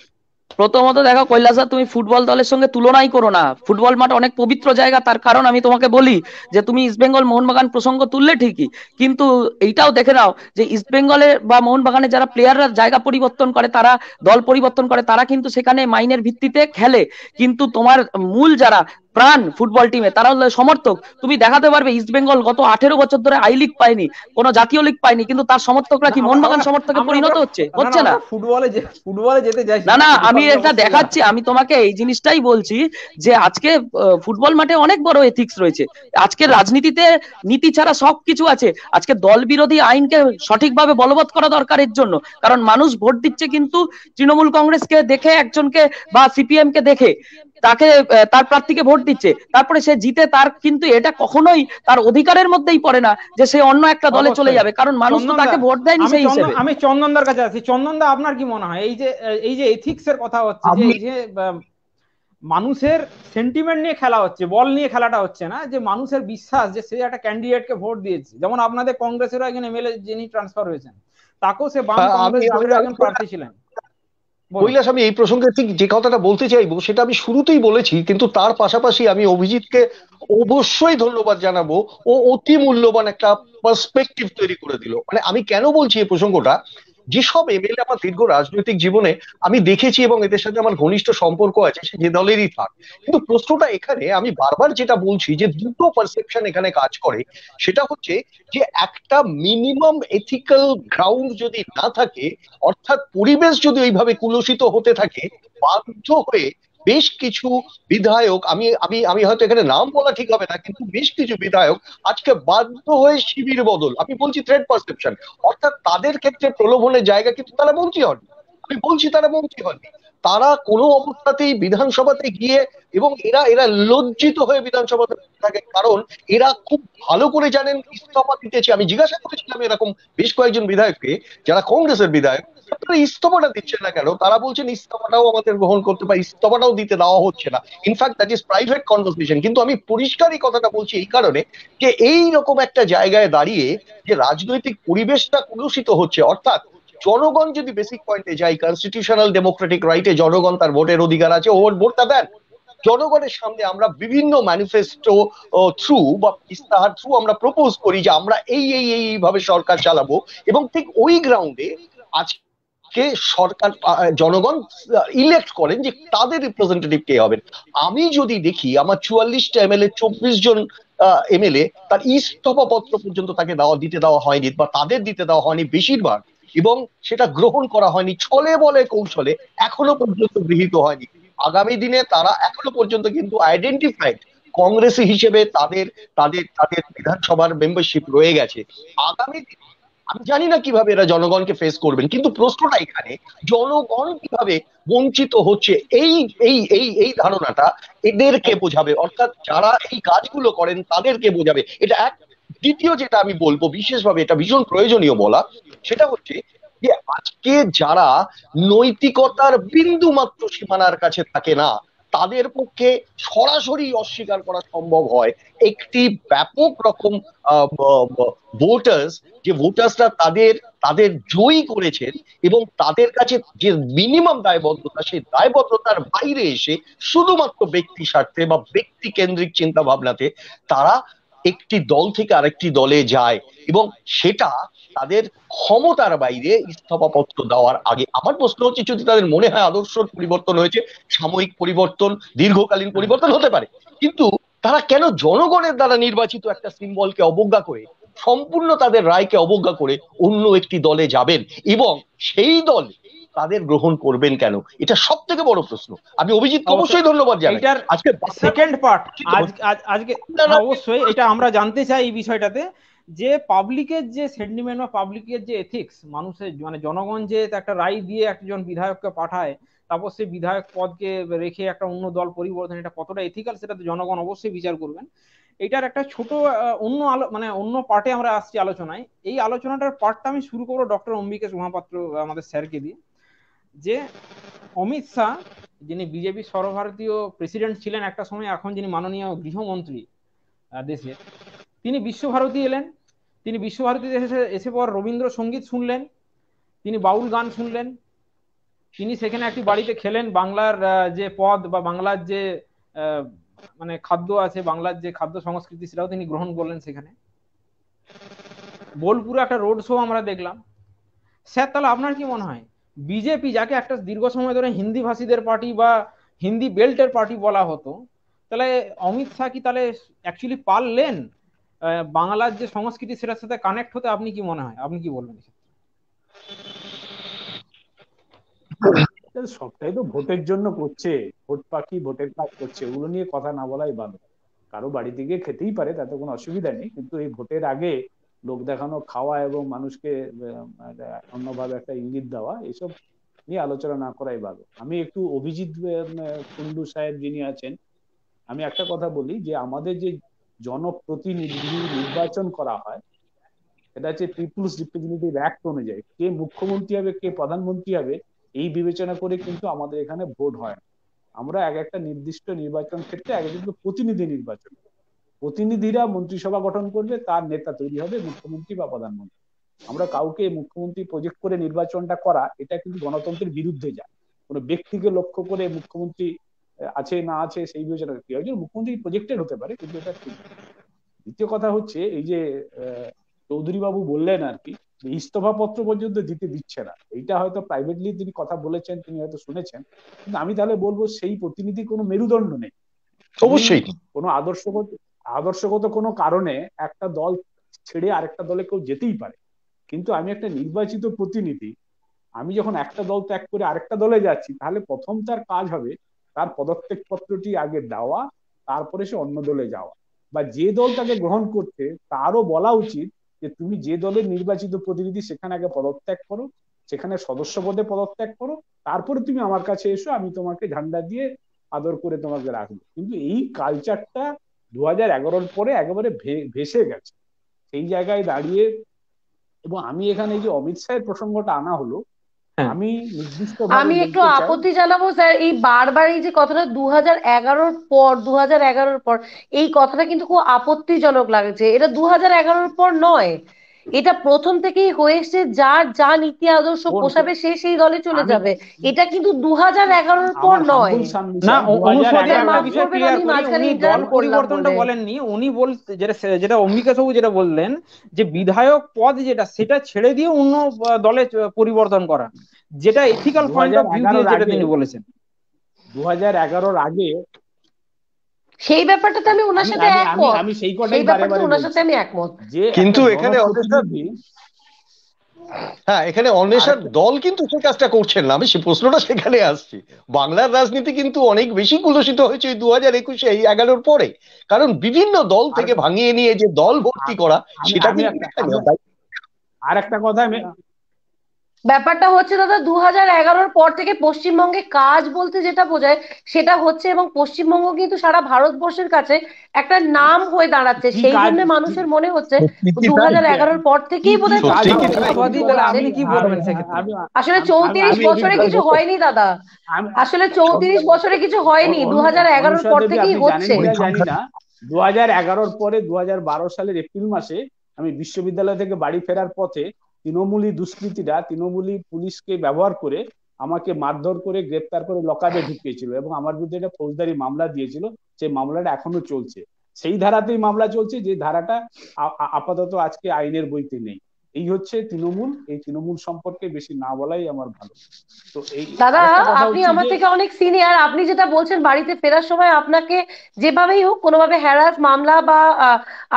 প্রথমত দেখো কৈলাস তুমি ফুটবল দলের সঙ্গে তুলনাই করো না ফুটবল মাঠ অনেক পবিত্র জায়গা তার কারণ আমি তোমাকে বলি যে তুমি ইস্টবেঙ্গল মোহনবাগান প্রসঙ্গ তুললে ঠিকই কিন্তু এইটাও দেখে নাও যে ইস্টবেঙ্গলে বা মোহনবাগানে যারা প্লেয়াররা জায়গা পরিবর্তন করে তারা দল পরিবর্তন করে তারা কিন্তু সেখানে মাইনের ভিত্তিতে খেলে কিন্তু তোমার মূল যারা প্রাণ ফুটবল টিমে তারা হলো সমর্থক তুমি দেখাতে পারবে ইস্ট বেঙ্গল গত আঠেরো বছর ধরে আই লিগ পায়নি কোন জাতীয় লিগ পায়নি কিন্তু তার সমর্থকরা কি মোহনবাগান সমর্থকে পরিণত হচ্ছে হচ্ছে না ফুটবলে ফুটবলে যেতে যাই না না আমি এটা দেখাচ্ছি আমি তোমাকে এই জিনিসটাই বলছি যে আজকে ফুটবল মাঠে অনেক বড় এথিক্স রয়েছে আজকে রাজনীতিতে নীতি ছাড়া সবকিছু আছে আজকে দল বিরোধী আইনকে সঠিকভাবে বলবৎ করা দরকার এর জন্য কারণ মানুষ ভোট দিচ্ছে কিন্তু তৃণমূল কংগ্রেসকে দেখে একজনকে বা সিপিএম কে দেখে তাকে তার প্রার্থীকে ভোট দিচ্ছে তারপরে সে জিতে তার কিন্তু এটা কখনোই তার অধিকারের মধ্যেই পড়ে না যে সে অন্য একটা দলে চলে যাবে কারণ মানুষ তো তাকে ভোট দেয়নি সেই হিসেবে আমি চন্দনদার কাছে আছি চন্দনদা আপনার কি মনে হয় এই যে এই যে এথিক্স এর কথা হচ্ছে যে এই যে মানুষের সেন্টিমেন্ট নিয়ে খেলা হচ্ছে বল নিয়ে খেলাটা হচ্ছে না যে মানুষের বিশ্বাস যে সে একটা ক্যান্ডিডেটকে ভোট দিয়েছে যেমন আপনাদের কংগ্রেসেরও একজন এমএলএ যিনি ট্রান্সফার হয়েছেন তাকেও সে বাম হ্যাঁ, কংগ্রেস একজন প্রার্থী ছিলেন কৈলাস আমি এই প্রসঙ্গে ঠিক যে কথাটা বলতে চাইবো সেটা আমি শুরুতেই বলেছি কিন্তু তার পাশাপাশি আমি অভিজিৎকে অবশ্যই ধন্যবাদ জানাবো ও অতি মূল্যবান একটা পার্সপেক্টিভ তৈরি করে দিল মানে আমি কেন বলছি এই প্রসঙ্গটা যেসব এমএলএ আমার দীর্ঘ রাজনৈতিক জীবনে আমি দেখেছি এবং এদের সাথে আমার ঘনিষ্ঠ সম্পর্ক আছে সে যে দলেরই থাক কিন্তু প্রশ্নটা এখানে আমি বারবার যেটা বলছি যে দুটো পারসেপশন এখানে কাজ করে সেটা হচ্ছে যে একটা মিনিমাম এথিক্যাল গ্রাউন্ড যদি না থাকে অর্থাৎ পরিবেশ যদি ওইভাবে কুলুষিত হতে থাকে বাধ্য হয়ে বেশ কিছু বিধায়ক আমি আমি আমি হয়তো এখানে নাম বলা ঠিক হবে না কিন্তু বেশ কিছু বিধায়ক আজকে বাধ্য হয়ে শিবির বদল আমি বলছি ট্রেড পারসেপশন অর্থাৎ তাদের ক্ষেত্রে প্রলোভনের জায়গা কিন্তু তারা মন্ত্রী হন আমি বলছি তারা মন্ত্রী হননি তারা কোনো অবস্থাতেই বিধানসভাতে গিয়ে এবং এরা এরা লজ্জিত হয়ে বিধানসভাতে থাকে কারণ এরা খুব ভালো করে জানেন ইস্তফা দিতেছি আমি জিজ্ঞাসা করেছিলাম এরকম বেশ কয়েকজন বিধায়ককে যারা কংগ্রেসের বিধায়ক আপনারা ইস্তফাটা দিচ্ছে না কেন তারা বলছেন ইস্তফাটাও আমাদের গ্রহণ করতে পারে ইস্তফাটাও দিতে দেওয়া হচ্ছে না in fact that is private conversation কিন্তু আমি পরিষ্কার এই কথাটা বলছি এই কারণে যে এই রকম একটা জায়গায় দাঁড়িয়ে যে রাজনৈতিক পরিবেশটা কলুষিত হচ্ছে অর্থাৎ জনগণ যদি বেসিক পয়েন্টে যায় কনস্টিটিউশনাল ডেমোক্রেটিক রাইটে জনগণ তার ভোটের অধিকার আছে ওর ভোটটা দেন জনগণের সামনে আমরা বিভিন্ন ম্যানিফেস্টো থ্রু বা ইস্তাহার থ্রু আমরা প্রপোজ করি যে আমরা এই এই এইভাবে সরকার চালাবো এবং ঠিক ওই গ্রাউন্ডে আজকে কে সরকার জনগণ ইলেক্ট করেন যে তাদের রিপ্রেজেন্টেটিভ কে হবেন আমি যদি দেখি আমার চুয়াল্লিশটা এমএলএ চব্বিশ জন এমএলএ তার ইস্তফা পত্র পর্যন্ত তাকে দেওয়া দিতে দেওয়া হয়নি বা তাদের দিতে দেওয়া হয়নি বেশিরভাগ এবং সেটা গ্রহণ করা হয়নি ছলে বলে কৌশলে এখনো পর্যন্ত গৃহীত হয়নি আগামী দিনে তারা এখনো পর্যন্ত কিন্তু আইডেন্টিফাইড কংগ্রেসি হিসেবে তাদের তাদের তাদের বিধানসভার মেম্বারশিপ রয়ে গেছে আগামী দিনে আমি জানি না কিভাবে এরা জনগণকে ফেস করবেন কিন্তু প্রশ্নটা এখানে জনগণ কিভাবে বঞ্চিত হচ্ছে এই এই এই এই ধারণাটা এদেরকে বোঝাবে অর্থাৎ যারা এই কাজগুলো করেন তাদেরকে বোঝাবে এটা এক দ্বিতীয় যেটা আমি বলবো বিশেষভাবে এটা ভীষণ প্রয়োজনীয় বলা সেটা হচ্ছে যে আজকে যারা নৈতিকতার বিন্দু মাত্র সীমানার কাছে থাকে না তাদের পক্ষে সরাসরি অস্বীকার করা সম্ভব হয় একটি ব্যাপক রকম ভোটার্স যে ভোটার্সরা তাদের তাদের জয়ী করেছেন এবং তাদের কাছে যে মিনিমাম দায়বদ্ধতা সেই দায়বদ্ধতার বাইরে এসে শুধুমাত্র ব্যক্তি স্বার্থে বা ব্যক্তি কেন্দ্রিক চিন্তা ভাবনাতে তারা একটি দল থেকে আরেকটি দলে যায় এবং সেটা তাদের ক্ষমতার বাইরে ইস্তফাপত্র দেওয়ার আগে আমার প্রশ্ন হচ্ছে যদি তাদের মনে হয় আদর্শ পরিবর্তন হয়েছে সাময়িক পরিবর্তন দীর্ঘকালীন পরিবর্তন হতে পারে কিন্তু তারা কেন জনগণের দ্বারা নির্বাচিত একটা সিম্বলকে অবজ্ঞা করে সম্পূর্ণ তাদের রায়কে অবজ্ঞা করে অন্য একটি দলে যাবেন এবং সেই দল তাদের গ্রহণ করবেন কেন এটা সব থেকে বড় প্রশ্ন আমি অভিজিৎ অবশ্যই ধন্যবাদ জানাই আজকে সেকেন্ড পার্ট আজকে আজকে অবশ্যই এটা আমরা জানতে চাই এই বিষয়টাতে যে পাবলিকের যে সেন্টিমেন্ট বা পাবলিকের যে এথিক্স মানুষের মানে জনগণ যে একটা রায় দিয়ে একজন বিধায়ককে পাঠায় তারপর সেই বিধায়ক পদকে রেখে একটা অন্য দল পরিবর্তন এটা কতটা এথিক্যাল সেটা তো জনগণ অবশ্যই বিচার করবেন এটার একটা ছোট অন্য আলো মানে অন্য পার্টে আমরা আসছি আলোচনায় এই আলোচনাটার পার্টটা আমি শুরু করবো ডক্টর অম্বিকেশ মহাপাত্র আমাদের স্যারকে দিয়ে যে অমিত শাহ যিনি বিজেপি সর্বভারতীয় প্রেসিডেন্ট ছিলেন একটা সময় এখন যিনি মাননীয় গৃহমন্ত্রী দেশের তিনি বিশ্বভারতী এলেন তিনি বিশ্বভারতীতে এসে এসে পর রবীন্দ্রসঙ্গীত শুনলেন তিনি বাউল গান শুনলেন তিনি সেখানে একটি বাড়িতে খেলেন বাংলার যে পদ বা বাংলার যে মানে খাদ্য আছে বাংলার যে খাদ্য সংস্কৃতি সেটাও তিনি গ্রহণ করলেন সেখানে বোলপুরে একটা রোড শো আমরা দেখলাম স্যার তাহলে আপনার কি মনে হয় বিজেপি যাকে একটা দীর্ঘ সময় ধরে হিন্দি ভাষীদের পার্টি বা হিন্দি বেল্টের পার্টি বলা হতো তাহলে অমিত শাহ কি তাহলে অ্যাকচুয়ালি পারলেন বাংলার যে সংস্কৃতি সেটার সাথে কানেক্ট হতে আপনি কি মনে হয় আপনি কি বলবেন সবটাই তো ভোটের জন্য করছে ভোট পাখি ভোটের কাজ করছে ওগুলো নিয়ে কথা না বলাই ভালো কারো বাড়িতে গিয়ে খেতেই পারে তাতে কোনো অসুবিধা নেই কিন্তু এই ভোটের আগে লোক দেখানো খাওয়া এবং মানুষকে অন্যভাবে একটা ইঙ্গিত দেওয়া এসব নিয়ে আলোচনা না করাই ভালো আমি একটু অভিজিৎ কুন্ডু সাহেব যিনি আছেন আমি একটা কথা বলি যে আমাদের যে জনপ্রতিনিধি নির্বাচন করা হয় এটা হচ্ছে পিপুলস রিপ্রেজেন্টেটিভ অ্যাক্ট অনুযায়ী কে মুখ্যমন্ত্রী হবে কে প্রধানমন্ত্রী হবে এই বিবেচনা করে কিন্তু আমাদের এখানে ভোট হয় আমরা এক একটা নির্দিষ্ট নির্বাচন ক্ষেত্রে এক একজন প্রতিনিধি নির্বাচন প্রতিনিধিরা মন্ত্রিসভা গঠন করবে তার নেতা তৈরি হবে মুখ্যমন্ত্রী বা প্রধানমন্ত্রী আমরা কাউকে মুখ্যমন্ত্রী প্রজেক্ট করে নির্বাচনটা করা এটা কিন্তু গণতন্ত্রের বিরুদ্ধে যায় কোনো ব্যক্তিকে লক্ষ্য করে মুখ্যমন্ত্রী আছে না আছে সেই বিবেচনা করতে একজন মুখ্যমন্ত্রী প্রজেক্টেড হতে পারে কিন্তু এটা ঠিক দ্বিতীয় কথা হচ্ছে এই যে চৌধুরী বাবু বললেন আর কি ইস্তফা পত্র পর্যন্ত দিতে দিচ্ছে না এইটা হয়তো প্রাইভেটলি তিনি কথা বলেছেন তিনি হয়তো শুনেছেন কিন্তু আমি তাহলে বলবো সেই প্রতিনিধি কোনো মেরুদণ্ড নেই অবশ্যই কোনো আদর্শগত আদর্শগত কোনো কারণে একটা দল ছেড়ে আরেকটা দলে কেউ যেতেই পারে কিন্তু আমি একটা নির্বাচিত প্রতিনিধি আমি যখন একটা দল ত্যাগ করে আরেকটা দলে যাচ্ছি তাহলে প্রথম তার কাজ হবে তার পদত্যাগ পত্রটি আগে দেওয়া তারপরে সে অন্য দলে যাওয়া বা যে দল তাকে গ্রহণ করছে তারও বলা উচিত যে তুমি যে দলের নির্বাচিত প্রতিনিধি সেখানে আগে পদত্যাগ করো সেখানে সদস্য পদে পদত্যাগ করো তারপরে তুমি আমার কাছে এসো আমি তোমাকে ঝান্ডা দিয়ে আদর করে তোমাকে রাখবো কিন্তু এই কালচারটা দু হাজার এগারোর পরে একেবারে ভেসে গেছে সেই জায়গায় দাঁড়িয়ে এবং আমি এখানে যে অমিত শাহের প্রসঙ্গটা আনা হলো হ্যাঁ। আমি আমি একটু আপত্তি জানাবো স্যার এই বারবার এই যে কথাটা দু হাজার এগারোর পর দু হাজার এগারোর পর এই কথাটা কিন্তু খুব আপত্তিজনক লাগছে এটা দু হাজার এগারোর পর নয় এটা প্রথম থেকেই হয়ে যার যা নীতি আদর্শ পোষাবে সে সেই দলে চলে যাবে এটা কিন্তু দু হাজার এগারোর পর নয় পরিবর্তনটা বলেননি উনি বল যেটা যেটা অম্বিকা সবু যেটা বললেন যে বিধায়ক পদ যেটা সেটা ছেড়ে দিয়ে অন্য দলে পরিবর্তন করা যেটা এথিক্যাল পয়েন্ট অফ ভিউ দিয়ে যেটা তিনি বলেছেন দু হাজার আগে সেই ব্যাপারটাতে আমি ওনার সাথে একমত আমি সেই কথাই বারবার ওনার সাথে আমি একমত কিন্তু এখানে হ্যাঁ এখানে অন্বেষণ দল কিন্তু সে কাজটা করছেন না আমি সে প্রশ্নটা সেখানে আসছি বাংলার রাজনীতি কিন্তু অনেক বেশি কুলসিত হয়েছে দু হাজার একুশে এই এগারোর পরে কারণ বিভিন্ন দল থেকে ভাঙিয়ে নিয়ে যে দল ভর্তি করা সেটা আর একটা কথা ব্যাপারটা হচ্ছে দাদা দু হাজার এগারোর পর থেকে পশ্চিমবঙ্গে কাজ বলতে যেটা বোঝায় সেটা হচ্ছে এবং পশ্চিমবঙ্গ কিন্তু সারা ভারতবর্ষের কাছে একটা নাম হয়ে দাঁড়াচ্ছে সেই জন্য মানুষের মনে হচ্ছে দু হাজার এগারোর পর থেকেই বোধ আসলে চৌত্রিশ বছরে কিছু হয়নি দাদা আসলে চৌত্রিশ বছরে কিছু হয়নি দু হাজার এগারোর পর থেকেই হচ্ছে দু হাজার এগারোর পরে দু বারো সালের এপ্রিল মাসে আমি বিশ্ববিদ্যালয় থেকে বাড়ি ফেরার পথে তৃণমূলী দুষ্কৃতীরা তৃণমূলী পুলিশকে ব্যবহার করে আমাকে মারধর করে গ্রেপ্তার করে লকাবে ঢুকিয়েছিল এবং আমার বিরুদ্ধে একটা ফৌজদারি মামলা দিয়েছিল সেই মামলাটা এখনো চলছে সেই ধারাতেই মামলা চলছে যে ধারাটা আপাতত আজকে আইনের বইতে নেই এই হচ্ছে তৃণমূল এই তৃণমূল সম্পর্কে বেশি না বলাই আমার ভালো তো এই দাদা আপনি আমার থেকে অনেক সিনিয়র আপনি যেটা বলছেন বাড়িতে ফেরার সময় আপনাকে যেভাবেই হোক কোনোভাবে হ্যারাস মামলা বা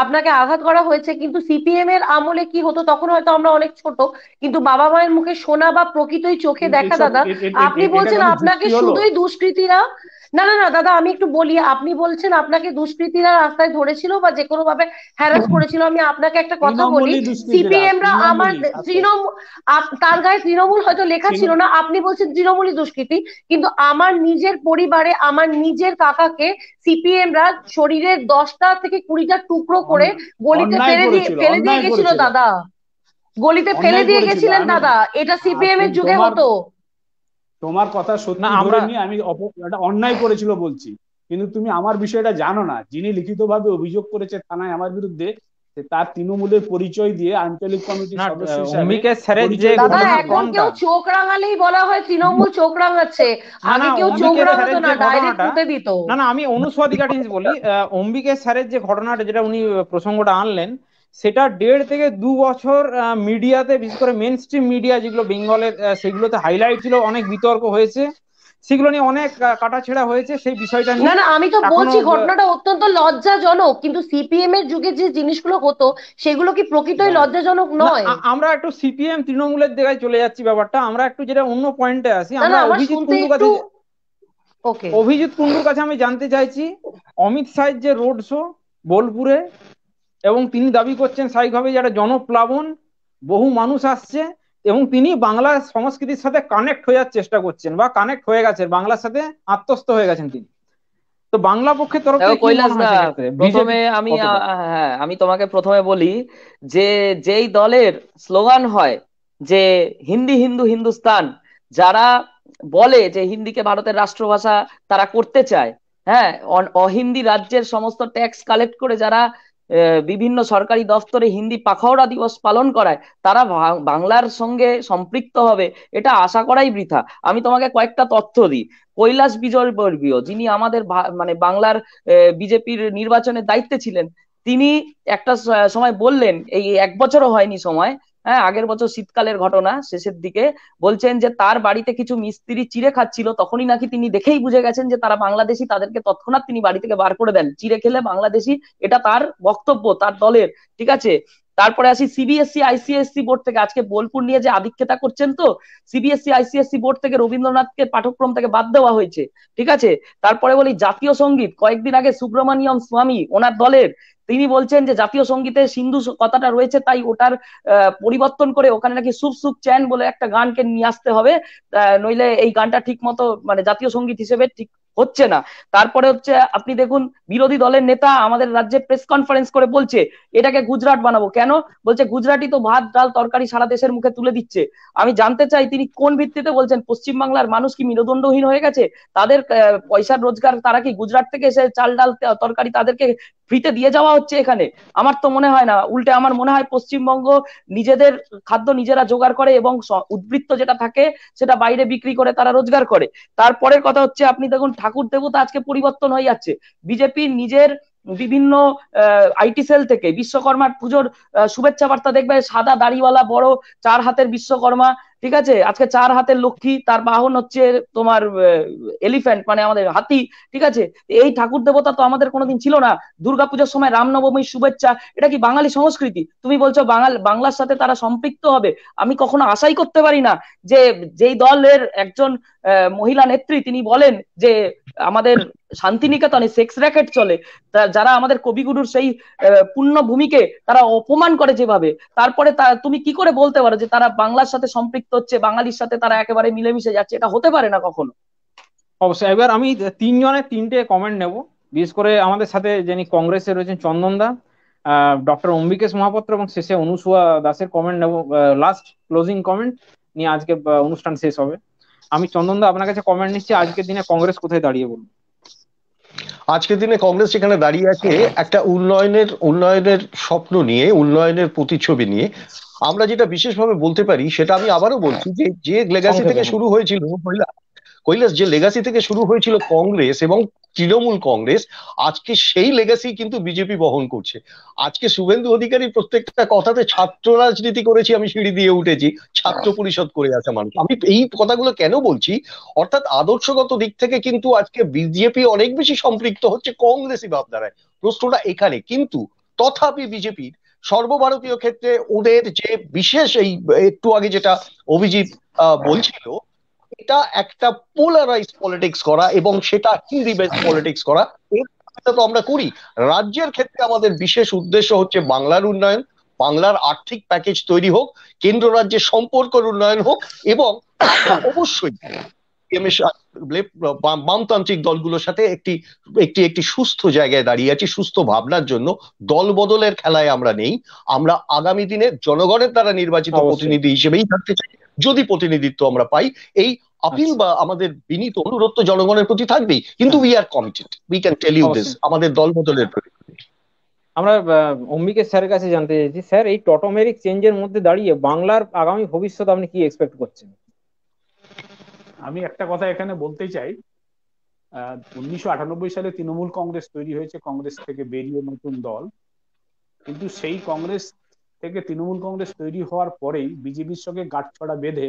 আপনাকে আঘাত করা হয়েছে কিন্তু সিপিএম এর আমলে কি হতো তখন হয়তো আমরা অনেক ছোট কিন্তু বাবা মায়ের মুখে শোনা বা প্রকৃতই চোখে দেখা দাদা আপনি বলছেন আপনাকে শুধুই দুষ্কৃতীরা না না না দাদা আমি একটু বলি আপনি বলছেন আপনাকে দুষ্কৃতীরা রাস্তায় ধরেছিল বা যে কোনো ভাবে হ্যারাস করেছিল আমি আপনাকে একটা কথা বলি সিপিএম রা আমার আচ্ছা। তৃণমূল তার গায়ে তৃণমূল হয়তো লেখা ছিল না আপনি বলছেন তৃণমূলই দুষ্কৃতি কিন্তু আমার নিজের পরিবারে আমার নিজের কাকাকে সিপিএম রা শরীরের দশটা থেকে কুড়িটা টুকরো করে গলিতে ফেলে দিয়ে ফেলে দিয়ে গেছিল দাদা গলিতে ফেলে দিয়ে গেছিলেন দাদা এটা সিপিএম আচ্ছা, এর যুগে হতো তোমার কথা সত্যি আমরা আমি অন্যায় করেছিল বলছি কিন্তু তুমি আমার বিষয়টা জানো না যিনি লিখিতভাবে অভিযোগ করেছে থানায় আমার বিরুদ্ধে তার তৃণমূলের পরিচয় দিয়ে আঞ্চলিক কমিটির চোখ রাঙালেই বলা হয় তৃণমূল চোখ রাঙাচ্ছে আগে কেউ চোখ রাঙাতো না ডাইরেক্ট উঠে দিত না না আমি অনুস্বাধিকা বলি অম্বিকে স্যারের যে ঘটনাটা যেটা উনি প্রসঙ্গটা আনলেন সেটা দেড় থেকে দু বছর মিডিয়াতে বিশেষ করে মেন স্ট্রিম মিডিয়া যেগুলো বেঙ্গলের সেগুলোতে হাইলাইট ছিল অনেক বিতর্ক হয়েছে সেগুলো নিয়ে অনেক কাটাছেড়া হয়েছে সেই বিষয়টা না না আমি তো বলছি ঘটনাটা অত্যন্ত লজ্জাজনক কিন্তু সিপিএম এর যুগে যে জিনিসগুলো হতো সেগুলো কি প্রকৃতই লজ্জাজনক নয় আমরা একটু সিপিএম তৃণমূলের দিকে চলে যাচ্ছি ব্যাপারটা আমরা একটু যেটা অন্য পয়েন্টে আসি আমরা অভিজিৎ কুণ্ডুর কাছে অভিজিৎ কুন্ডুর কাছে আমি জানতে চাইছি অমিত শাহের যে রোড শো বোলপুরে এবং তিনি দাবি করছেন স্বাভাবিকভাবে যারা জনপ্লাবন বহু মানুষ আসছে এবং তিনি বাংলা সংস্কৃতির সাথে কানেক্ট হয়ে যাওয়ার চেষ্টা করছেন বা কানেক্ট হয়ে গেছেন বাংলার সাথে আত্মস্থ হয়ে গেছেন তিনি তো বাংলা পক্ষের তরফ থেকে কৈলাস প্রথমে আমি হ্যাঁ আমি তোমাকে প্রথমে বলি যে যেই দলের স্লোগান হয় যে হিন্দি হিন্দু হিন্দুস্তান যারা বলে যে হিন্দিকে ভারতের রাষ্ট্রভাষা তারা করতে চায় হ্যাঁ অহিন্দি রাজ্যের সমস্ত ট্যাক্স কালেক্ট করে যারা বিভিন্ন সরকারি দফতরে হিন্দি পাখওড়া দিবস পালন করায় তারা বাংলার সঙ্গে সম্পৃক্ত হবে এটা আশা করাই বৃথা আমি তোমাকে কয়েকটা তথ্য দিই কৈলাস বিজয়বর্গীয় যিনি আমাদের মানে বাংলার বিজেপির নির্বাচনের দায়িত্বে ছিলেন তিনি একটা সময় বললেন এই এক বছরও হয়নি সময় হ্যাঁ আগের বছর শীতকালের ঘটনা শেষের দিকে বলছেন যে তার বাড়িতে কিছু মিস্ত্রি চিড়ে খাচ্ছিল তখনই নাকি তিনি দেখেই বুঝে গেছেন যে তারা বাংলাদেশি তাদেরকে তৎক্ষণাৎ তিনি বাড়ি থেকে বার করে দেন চিড়ে খেলে বাংলাদেশি এটা তার বক্তব্য তার দলের ঠিক আছে তারপরে আসি সিবিএসসি আইসিএসসি বোর্ড থেকে আজকে বোলপুর নিয়ে যে আধিক্যতা করছেন তো সিবিএসসি আইসিএসসি বোর্ড থেকে রবীন্দ্রনাথকে পাঠক্রম থেকে বাদ দেওয়া হয়েছে ঠিক আছে তারপরে বলি জাতীয় সঙ্গীত কয়েকদিন আগে সুব্রমণিয়ম স্বামী ওনার দলের তিনি বলছেন যে জাতীয় সঙ্গীতে সিন্ধু কথাটা রয়েছে তাই ওটার পরিবর্তন করে ওখানে নাকি সুপ সুপ চ্যান বলে একটা গানকে নিয়ে আসতে হবে নইলে এই গানটা ঠিক মতো মানে জাতীয় সঙ্গীত হিসেবে ঠিক হচ্ছে না তারপরে হচ্ছে আপনি দেখুন বিরোধী দলের নেতা আমাদের রাজ্যে প্রেস কনফারেন্স করে বলছে এটাকে গুজরাট বানাবো কেন বলছে গুজরাটি তো ভাত ডাল তরকারি সারা দেশের মুখে তুলে দিচ্ছে আমি জানতে চাই তিনি কোন ভিত্তিতে বলছেন পশ্চিমবাংলার মানুষ কি মেরুদণ্ডহীন হয়ে গেছে তাদের পয়সার রোজগার তারা কি গুজরাট থেকে এসে চাল ডাল তরকারি তাদেরকে ফ্রিতে দিয়ে যাওয়া হচ্ছে এখানে আমার তো মনে হয় না উল্টে আমার মনে হয় পশ্চিমবঙ্গ নিজেদের খাদ্য নিজেরা জোগাড় করে এবং উদ্বৃত্ত যেটা থাকে সেটা বাইরে বিক্রি করে তারা রোজগার করে তারপরের কথা হচ্ছে আপনি দেখুন ঠাকুর দেবতা আজকে পরিবর্তন হয়ে যাচ্ছে বিজেপি নিজের বিভিন্ন আইটি সেল থেকে বিশ্বকর্মার পুজোর শুভেচ্ছা বার্তা দেখবে সাদা দাড়িওয়ালা বড় চার হাতের বিশ্বকর্মা ঠিক আছে আজকে চার হাতের লক্ষ্মী তার বাহন হচ্ছে তোমার এলিফ্যান্ট মানে আমাদের হাতি ঠিক আছে এই ঠাকুর দেবতা তো আমাদের কোনোদিন ছিল না দুর্গাপূজার সময় রামনবমীর শুভেচ্ছা এটা কি বাঙালি সংস্কৃতি তুমি বলছো বাঙাল বাংলার সাথে তারা সম্পৃক্ত হবে আমি কখনো আশাই করতে পারি না যে যেই দলের একজন মহিলা নেত্রী তিনি বলেন যে আমাদের শান্তিনিকেতনে সেক্স র্যাকেট চলে যারা আমাদের কবিগুরুর সেই ভূমিকে তারা অপমান করে যেভাবে তারপরে তুমি কি করে বলতে পারো যে তারা বাংলার সাথে সম্পৃক্ত যুক্ত হচ্ছে বাঙালির সাথে তারা একেবারে মিলেমিশে যাচ্ছে এটা হতে পারে না কখনো অবশ্যই এবার আমি তিনজনের তিনটে কমেন্ট নেব বিশেষ করে আমাদের সাথে যিনি কংগ্রেসে রয়েছেন চন্দন দা ডক্টর অম্বিকেশ মহাপাত্র এবং শেষে অনুসুয়া দাসের কমেন্ট নেব লাস্ট ক্লোজিং কমেন্ট নিয়ে আজকে অনুষ্ঠান শেষ হবে আমি চন্দন দা আপনার কাছে কমেন্ট নিচ্ছি আজকের দিনে কংগ্রেস কোথায় দাঁড়িয়ে বলুন আজকের দিনে কংগ্রেস যেখানে দাঁড়িয়ে আছে একটা উন্নয়নের উন্নয়নের স্বপ্ন নিয়ে উন্নয়নের প্রতিচ্ছবি নিয়ে আমরা যেটা বিশেষভাবে বলতে পারি সেটা আমি আবারও বলছি যে যে লেগাসি থেকে শুরু হয়েছিল কৈলাস যে লেগাসি থেকে শুরু হয়েছিল কংগ্রেস এবং তৃণমূল কংগ্রেস আজকে সেই লেগাসি কিন্তু বিজেপি বহন করছে আজকে শুভেন্দু অধিকারী প্রত্যেকটা কথাতে ছাত্র রাজনীতি করেছি আমি সিঁড়ি দিয়ে উঠেছি ছাত্র পরিষদ করে আছে মানুষ আমি এই কথাগুলো কেন বলছি অর্থাৎ আদর্শগত দিক থেকে কিন্তু আজকে বিজেপি অনেক বেশি সম্পৃক্ত হচ্ছে ভাব ভাবধারায় প্রশ্নটা এখানে কিন্তু তথাপি বিজেপির সর্বভারতীয় ক্ষেত্রে ওদের যে বিশেষ এই একটু আগে যেটা অভিজিৎ বলছিল এটা একটা পোলারাইজ পলিটিক্স করা এবং সেটা হিন্দি বেস পলিটিক্স করা তো আমরা করি রাজ্যের ক্ষেত্রে আমাদের বিশেষ উদ্দেশ্য হচ্ছে বাংলার উন্নয়ন বাংলার আর্থিক প্যাকেজ তৈরি হোক কেন্দ্র রাজ্যের সম্পর্কের উন্নয়ন হোক এবং অবশ্যই বামতান্ত্রিক দলগুলোর সাথে একটি একটি একটি সুস্থ জায়গায় দাঁড়িয়ে আছি সুস্থ ভাবনার জন্য দল বদলের খেলায় আমরা নেই আমরা আগামী দিনে জনগণের দ্বারা নির্বাচিত প্রতিনিধি হিসেবেই থাকতে চাই যদি প্রতিনিধিত্ব আমরা পাই এই আপিল আচ্ছা। বা আমাদের বিনীত অনুরোধ তো জনগণের প্রতি থাকবেই কিন্তু we are committed we can tell you this আমাদের দল বদলের প্রতি আমরা অম্বিকে স্যারের কাছে জানতে চাইছি স্যার এই টটোমেরিক চেঞ্জের মধ্যে দাঁড়িয়ে বাংলার আগামী ভবিষ্যৎ আপনি কি এক্সপেক্ট করছেন আমি একটা কথা এখানে বলতে চাই উনিশশো আটানব্বই সালে তৃণমূল কংগ্রেস তৈরি হয়েছে কংগ্রেস থেকে বেরিয়ে নতুন দল কিন্তু সেই কংগ্রেস থেকে তৃণমূল কংগ্রেস তৈরি হওয়ার পরেই বিজেপির সঙ্গে গাঁটছড়া বেঁধে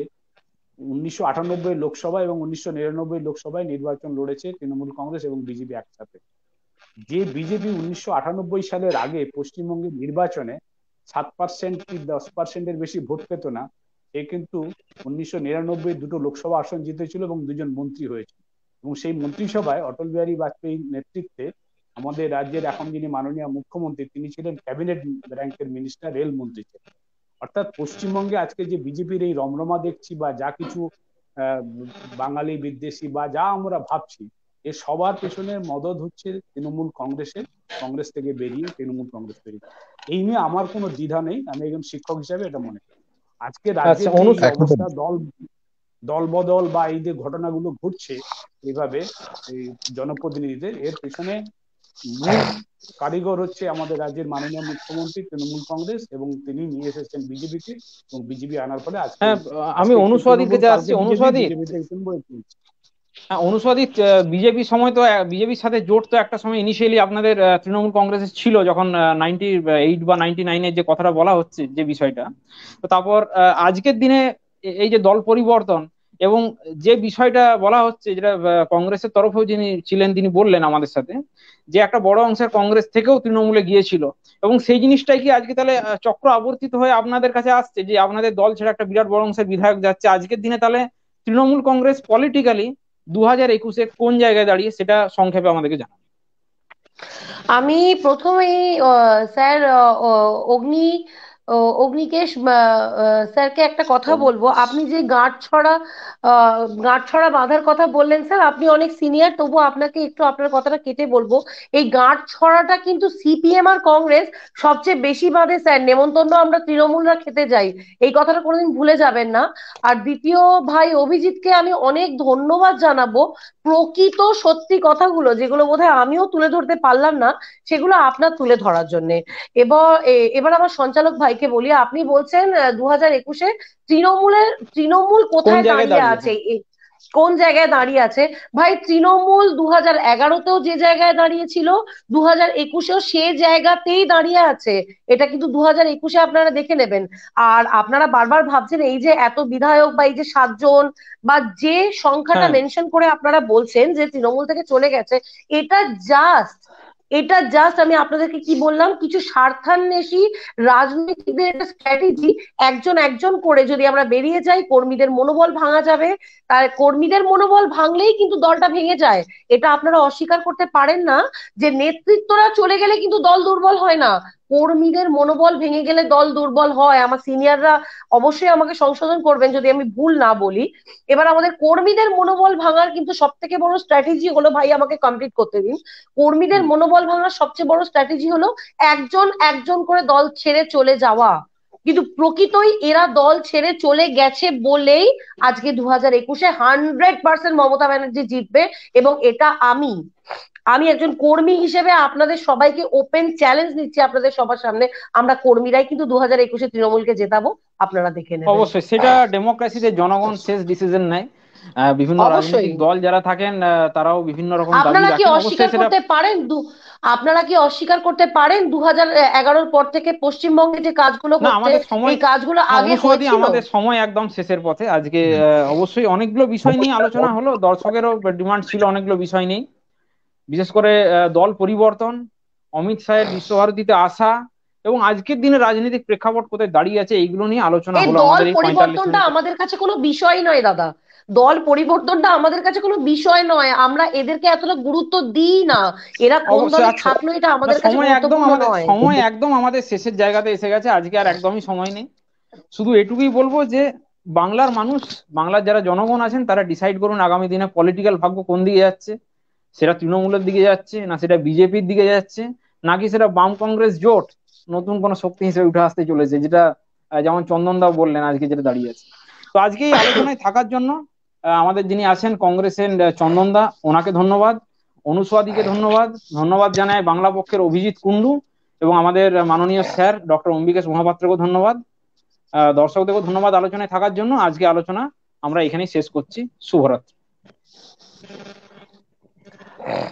উনিশশো আটানব্বই লোকসভা এবং উনিশশো নিরানব্বই লোকসভায় নির্বাচন লড়েছে তৃণমূল কংগ্রেস এবং বিজেপি একসাথে যে বিজেপি উনিশশো আটানব্বই সালের আগে পশ্চিমবঙ্গের নির্বাচনে সাত পার্সেন্ট কি দশ পার্সেন্টের বেশি ভোট পেত না সে কিন্তু উনিশশো নিরানব্বই দুটো লোকসভা আসন জিতেছিল এবং দুজন মন্ত্রী হয়েছিল এবং সেই মন্ত্রিসভায় অটল বিহারী বাজপেয়ীর নেতৃত্বে আমাদের রাজ্যের এখন যিনি মাননীয় মুখ্যমন্ত্রী তিনি ছিলেন ক্যাবিনেট র্যাঙ্কের মিনিস্টার রেল মন্ত্রী ছিলেন অর্থাৎ পশ্চিমবঙ্গে আজকে যে বিজেপির এই রমরমা দেখছি বা যা কিছু বাঙালি বিদ্বেষী বা যা আমরা ভাবছি এ সবার পেছনে মদত হচ্ছে তৃণমূল কংগ্রেসের কংগ্রেস থেকে বেরিয়ে তৃণমূল কংগ্রেস তৈরি এই নিয়ে আমার কোনো দ্বিধা নেই আমি একজন শিক্ষক হিসাবে এটা মনে করি আজকে রাজ্যের আচ্ছা, দল দলবদল বা এই যে ঘটনাগুলো ঘটছে এইভাবে এই জনপ্রতিনিধিদের এর পিছনে মূল কারিগর হচ্ছে আমাদের রাজ্যের মাননীয় মুখ্যমন্ত্রী তৃণমূল কংগ্রেস এবং তিনি নিয়ে এসেছেন বিজেপিকে এবং বিজেপি আনার ফলে আজকে হ্যাঁ, আমি অনুস্বাদীকে যা আসছি অনুসাদী বিজেপির সময় তো বিজেপির সাথে জোট তো একটা সময় ইনিশিয়ালি আপনাদের তৃণমূল কংগ্রেস ছিল যখন নাইনটি এইট বা নাইনটি নাইনের যে কথাটা বলা হচ্ছে যে বিষয়টা তো তারপর আজকের দিনে এই যে দল পরিবর্তন এবং যে বিষয়টা বলা হচ্ছে যেটা কংগ্রেসের তরফেও যিনি ছিলেন তিনি বললেন আমাদের সাথে যে একটা বড় অংশের কংগ্রেস থেকেও তৃণমূলে গিয়েছিল এবং সেই জিনিসটাই কি আজকে তাহলে চক্র আবর্তিত হয়ে আপনাদের কাছে আসছে যে আপনাদের দল ছেড়ে একটা বিরাট বড় অংশের বিধায়ক যাচ্ছে আজকের দিনে তাহলে তৃণমূল কংগ্রেস পলিটিক্যালি দু একুশে কোন জায়গায় দাঁড়িয়ে সেটা সংক্ষেপে আমাদেরকে জানান আমি প্রথমেই স্যার অগ্নি অগ্নিকেশ স্যারকে একটা কথা বলবো আপনি যে গাঁট ছড়া গাঁট ছড়া বাঁধার কথা বললেন স্যার আপনি অনেক সিনিয়র তবু আপনাকে একটু আপনার কথাটা কেটে বলবো এই গাঁট ছড়াটা কিন্তু সিপিএম আর কংগ্রেস সবচেয়ে বেশি বাঁধে স্যার নেমন্তন্ন আমরা তৃণমূলরা খেতে যাই এই কথাটা কোনোদিন ভুলে যাবেন না আর দ্বিতীয় ভাই অভিজিৎকে আমি অনেক ধন্যবাদ জানাবো প্রকৃত সত্যি কথাগুলো যেগুলো বোধ আমিও তুলে ধরতে পারলাম না সেগুলো আপনার তুলে ধরার জন্য এবার এবার আমার সঞ্চালক ভাই ভাইকে বলি আপনি বলছেন দু হাজার একুশে তৃণমূলের তৃণমূল কোথায় দাঁড়িয়ে আছে কোন জায়গায় দাঁড়িয়ে আছে ভাই তৃণমূল দু হাজার এগারোতেও যে জায়গায় দাঁড়িয়েছিল দু হাজার একুশেও সে জায়গাতেই দাঁড়িয়ে আছে এটা কিন্তু দু হাজার একুশে আপনারা দেখে নেবেন আর আপনারা বারবার ভাবছেন এই যে এত বিধায়ক বা এই যে সাতজন বা যে সংখ্যাটা হ্যাঁ। মেনশন করে আপনারা বলছেন যে তৃণমূল থেকে চলে গেছে এটা জাস্ট এটা জাস্ট আমি আপনাদেরকে কি বললাম কিছু স্বার্থান্বেষী রাজনীতিদের একটা স্ট্র্যাটেজি একজন একজন করে যদি আমরা বেরিয়ে যাই কর্মীদের মনোবল ভাঙা যাবে তার কর্মীদের মনোবল ভাঙলেই কিন্তু দলটা ভেঙে যায় এটা আপনারা অস্বীকার করতে পারেন না যে নেতৃত্বরা চলে গেলে কিন্তু দল দুর্বল হয় না কর্মীদের মনোবল ভেঙে গেলে দল দুর্বল হয় আমার সিনিয়ররা অবশ্যই আমাকে সংশোধন করবেন যদি আমি ভুল না বলি এবার আমাদের কর্মীদের মনোবল ভাঙার কিন্তু সব থেকে বড় স্ট্র্যাটেজি হলো ভাই আমাকে কমপ্লিট করতে দিন কর্মীদের মনোবল ভাঙার সবচেয়ে বড় স্ট্র্যাটেজি হলো একজন একজন করে দল ছেড়ে চলে যাওয়া কিন্তু প্রকৃতই এরা দল ছেড়ে চলে গেছে বলেই আজকে দু হাজার একুশে হান্ড্রেড পার্সেন্ট মমতা ব্যানার্জি জিতবে এবং এটা আমি আমি একজন কর্মী হিসেবে আপনাদের সবাইকে ওপেন চ্যালেঞ্জ নিচ্ছি আপনাদের সবার সামনে আমরা কর্মীরাই কিন্তু দু হাজার একুশে তৃণমূলকে জেতাবো আপনারা দেখে নেন অবশ্যই সেটা ডেমোক্রেসিতে জনগণ শেষ ডিসিশন নেয় বিভিন্ন রাজনৈতিক দল যারা থাকেন তারাও বিভিন্ন রকম আপনারা কি অস্বীকার করতে পারেন আপনারা কি অস্বীকার করতে পারেন দু হাজার এগারোর পর থেকে পশ্চিমবঙ্গে যে কাজগুলো এই কাজগুলো আগে আমাদের সময় একদম শেষের পথে আজকে অবশ্যই অনেকগুলো বিষয় নিয়ে আলোচনা হলো দর্শকেরও ডিমান্ড ছিল অনেকগুলো বিষয় নিয়ে বিশেষ করে দল পরিবর্তন অমিত শাহের বিশ্বভারতীতে আসা এবং আজকের দিনে রাজনৈতিক প্রেক্ষাপট কোথায় দাঁড়িয়ে আছে এইগুলো নিয়ে আলোচনা হলো দল পরিবর্তনটা আমাদের কাছে কোনো বিষয় নয় দাদা দল পরিবর্তনটা আমাদের কাছে কোনো বিষয় নয় আমরা এদেরকে এতটা গুরুত্ব দিই না এরা কোন দলে আচ্ছা, থাকলো এটা আমাদের কাছে সময় একদম আমাদের সময় একদম আমাদের শেষের জায়গাতে এসে গেছে আজকে আর একদমই সময় নেই শুধু এটুকুই বলবো যে বাংলার মানুষ বাংলার যারা জনগণ আছেন তারা ডিসাইড করুন আগামী দিনে পলিটিক্যাল ভাগ্য কোন দিকে যাচ্ছে সেটা তৃণমূলের দিকে যাচ্ছে না সেটা বিজেপির দিকে যাচ্ছে নাকি সেটা বাম কংগ্রেস জোট নতুন কোন শক্তি হিসেবে উঠে আসতে চলেছে যেটা যেমন দাও বললেন আজকে যেটা দাঁড়িয়ে আছে তো আজকে এই আলোচনায় থাকার জন্য আমাদের যিনি আছেন কংগ্রেসের চন্দনদা ওনাকে ধন্যবাদ অনুস্বাদীকে ধন্যবাদ ধন্যবাদ জানায় বাংলা পক্ষের অভিজিৎ কুন্ডু এবং আমাদের মাননীয় স্যার ডক্টর অম্বিকেশ মহাপাত্রকেও ধন্যবাদ দর্শকদেরকেও ধন্যবাদ আলোচনায় থাকার জন্য আজকে আলোচনা আমরা এখানেই শেষ করছি শুভরাত্রি Yeah.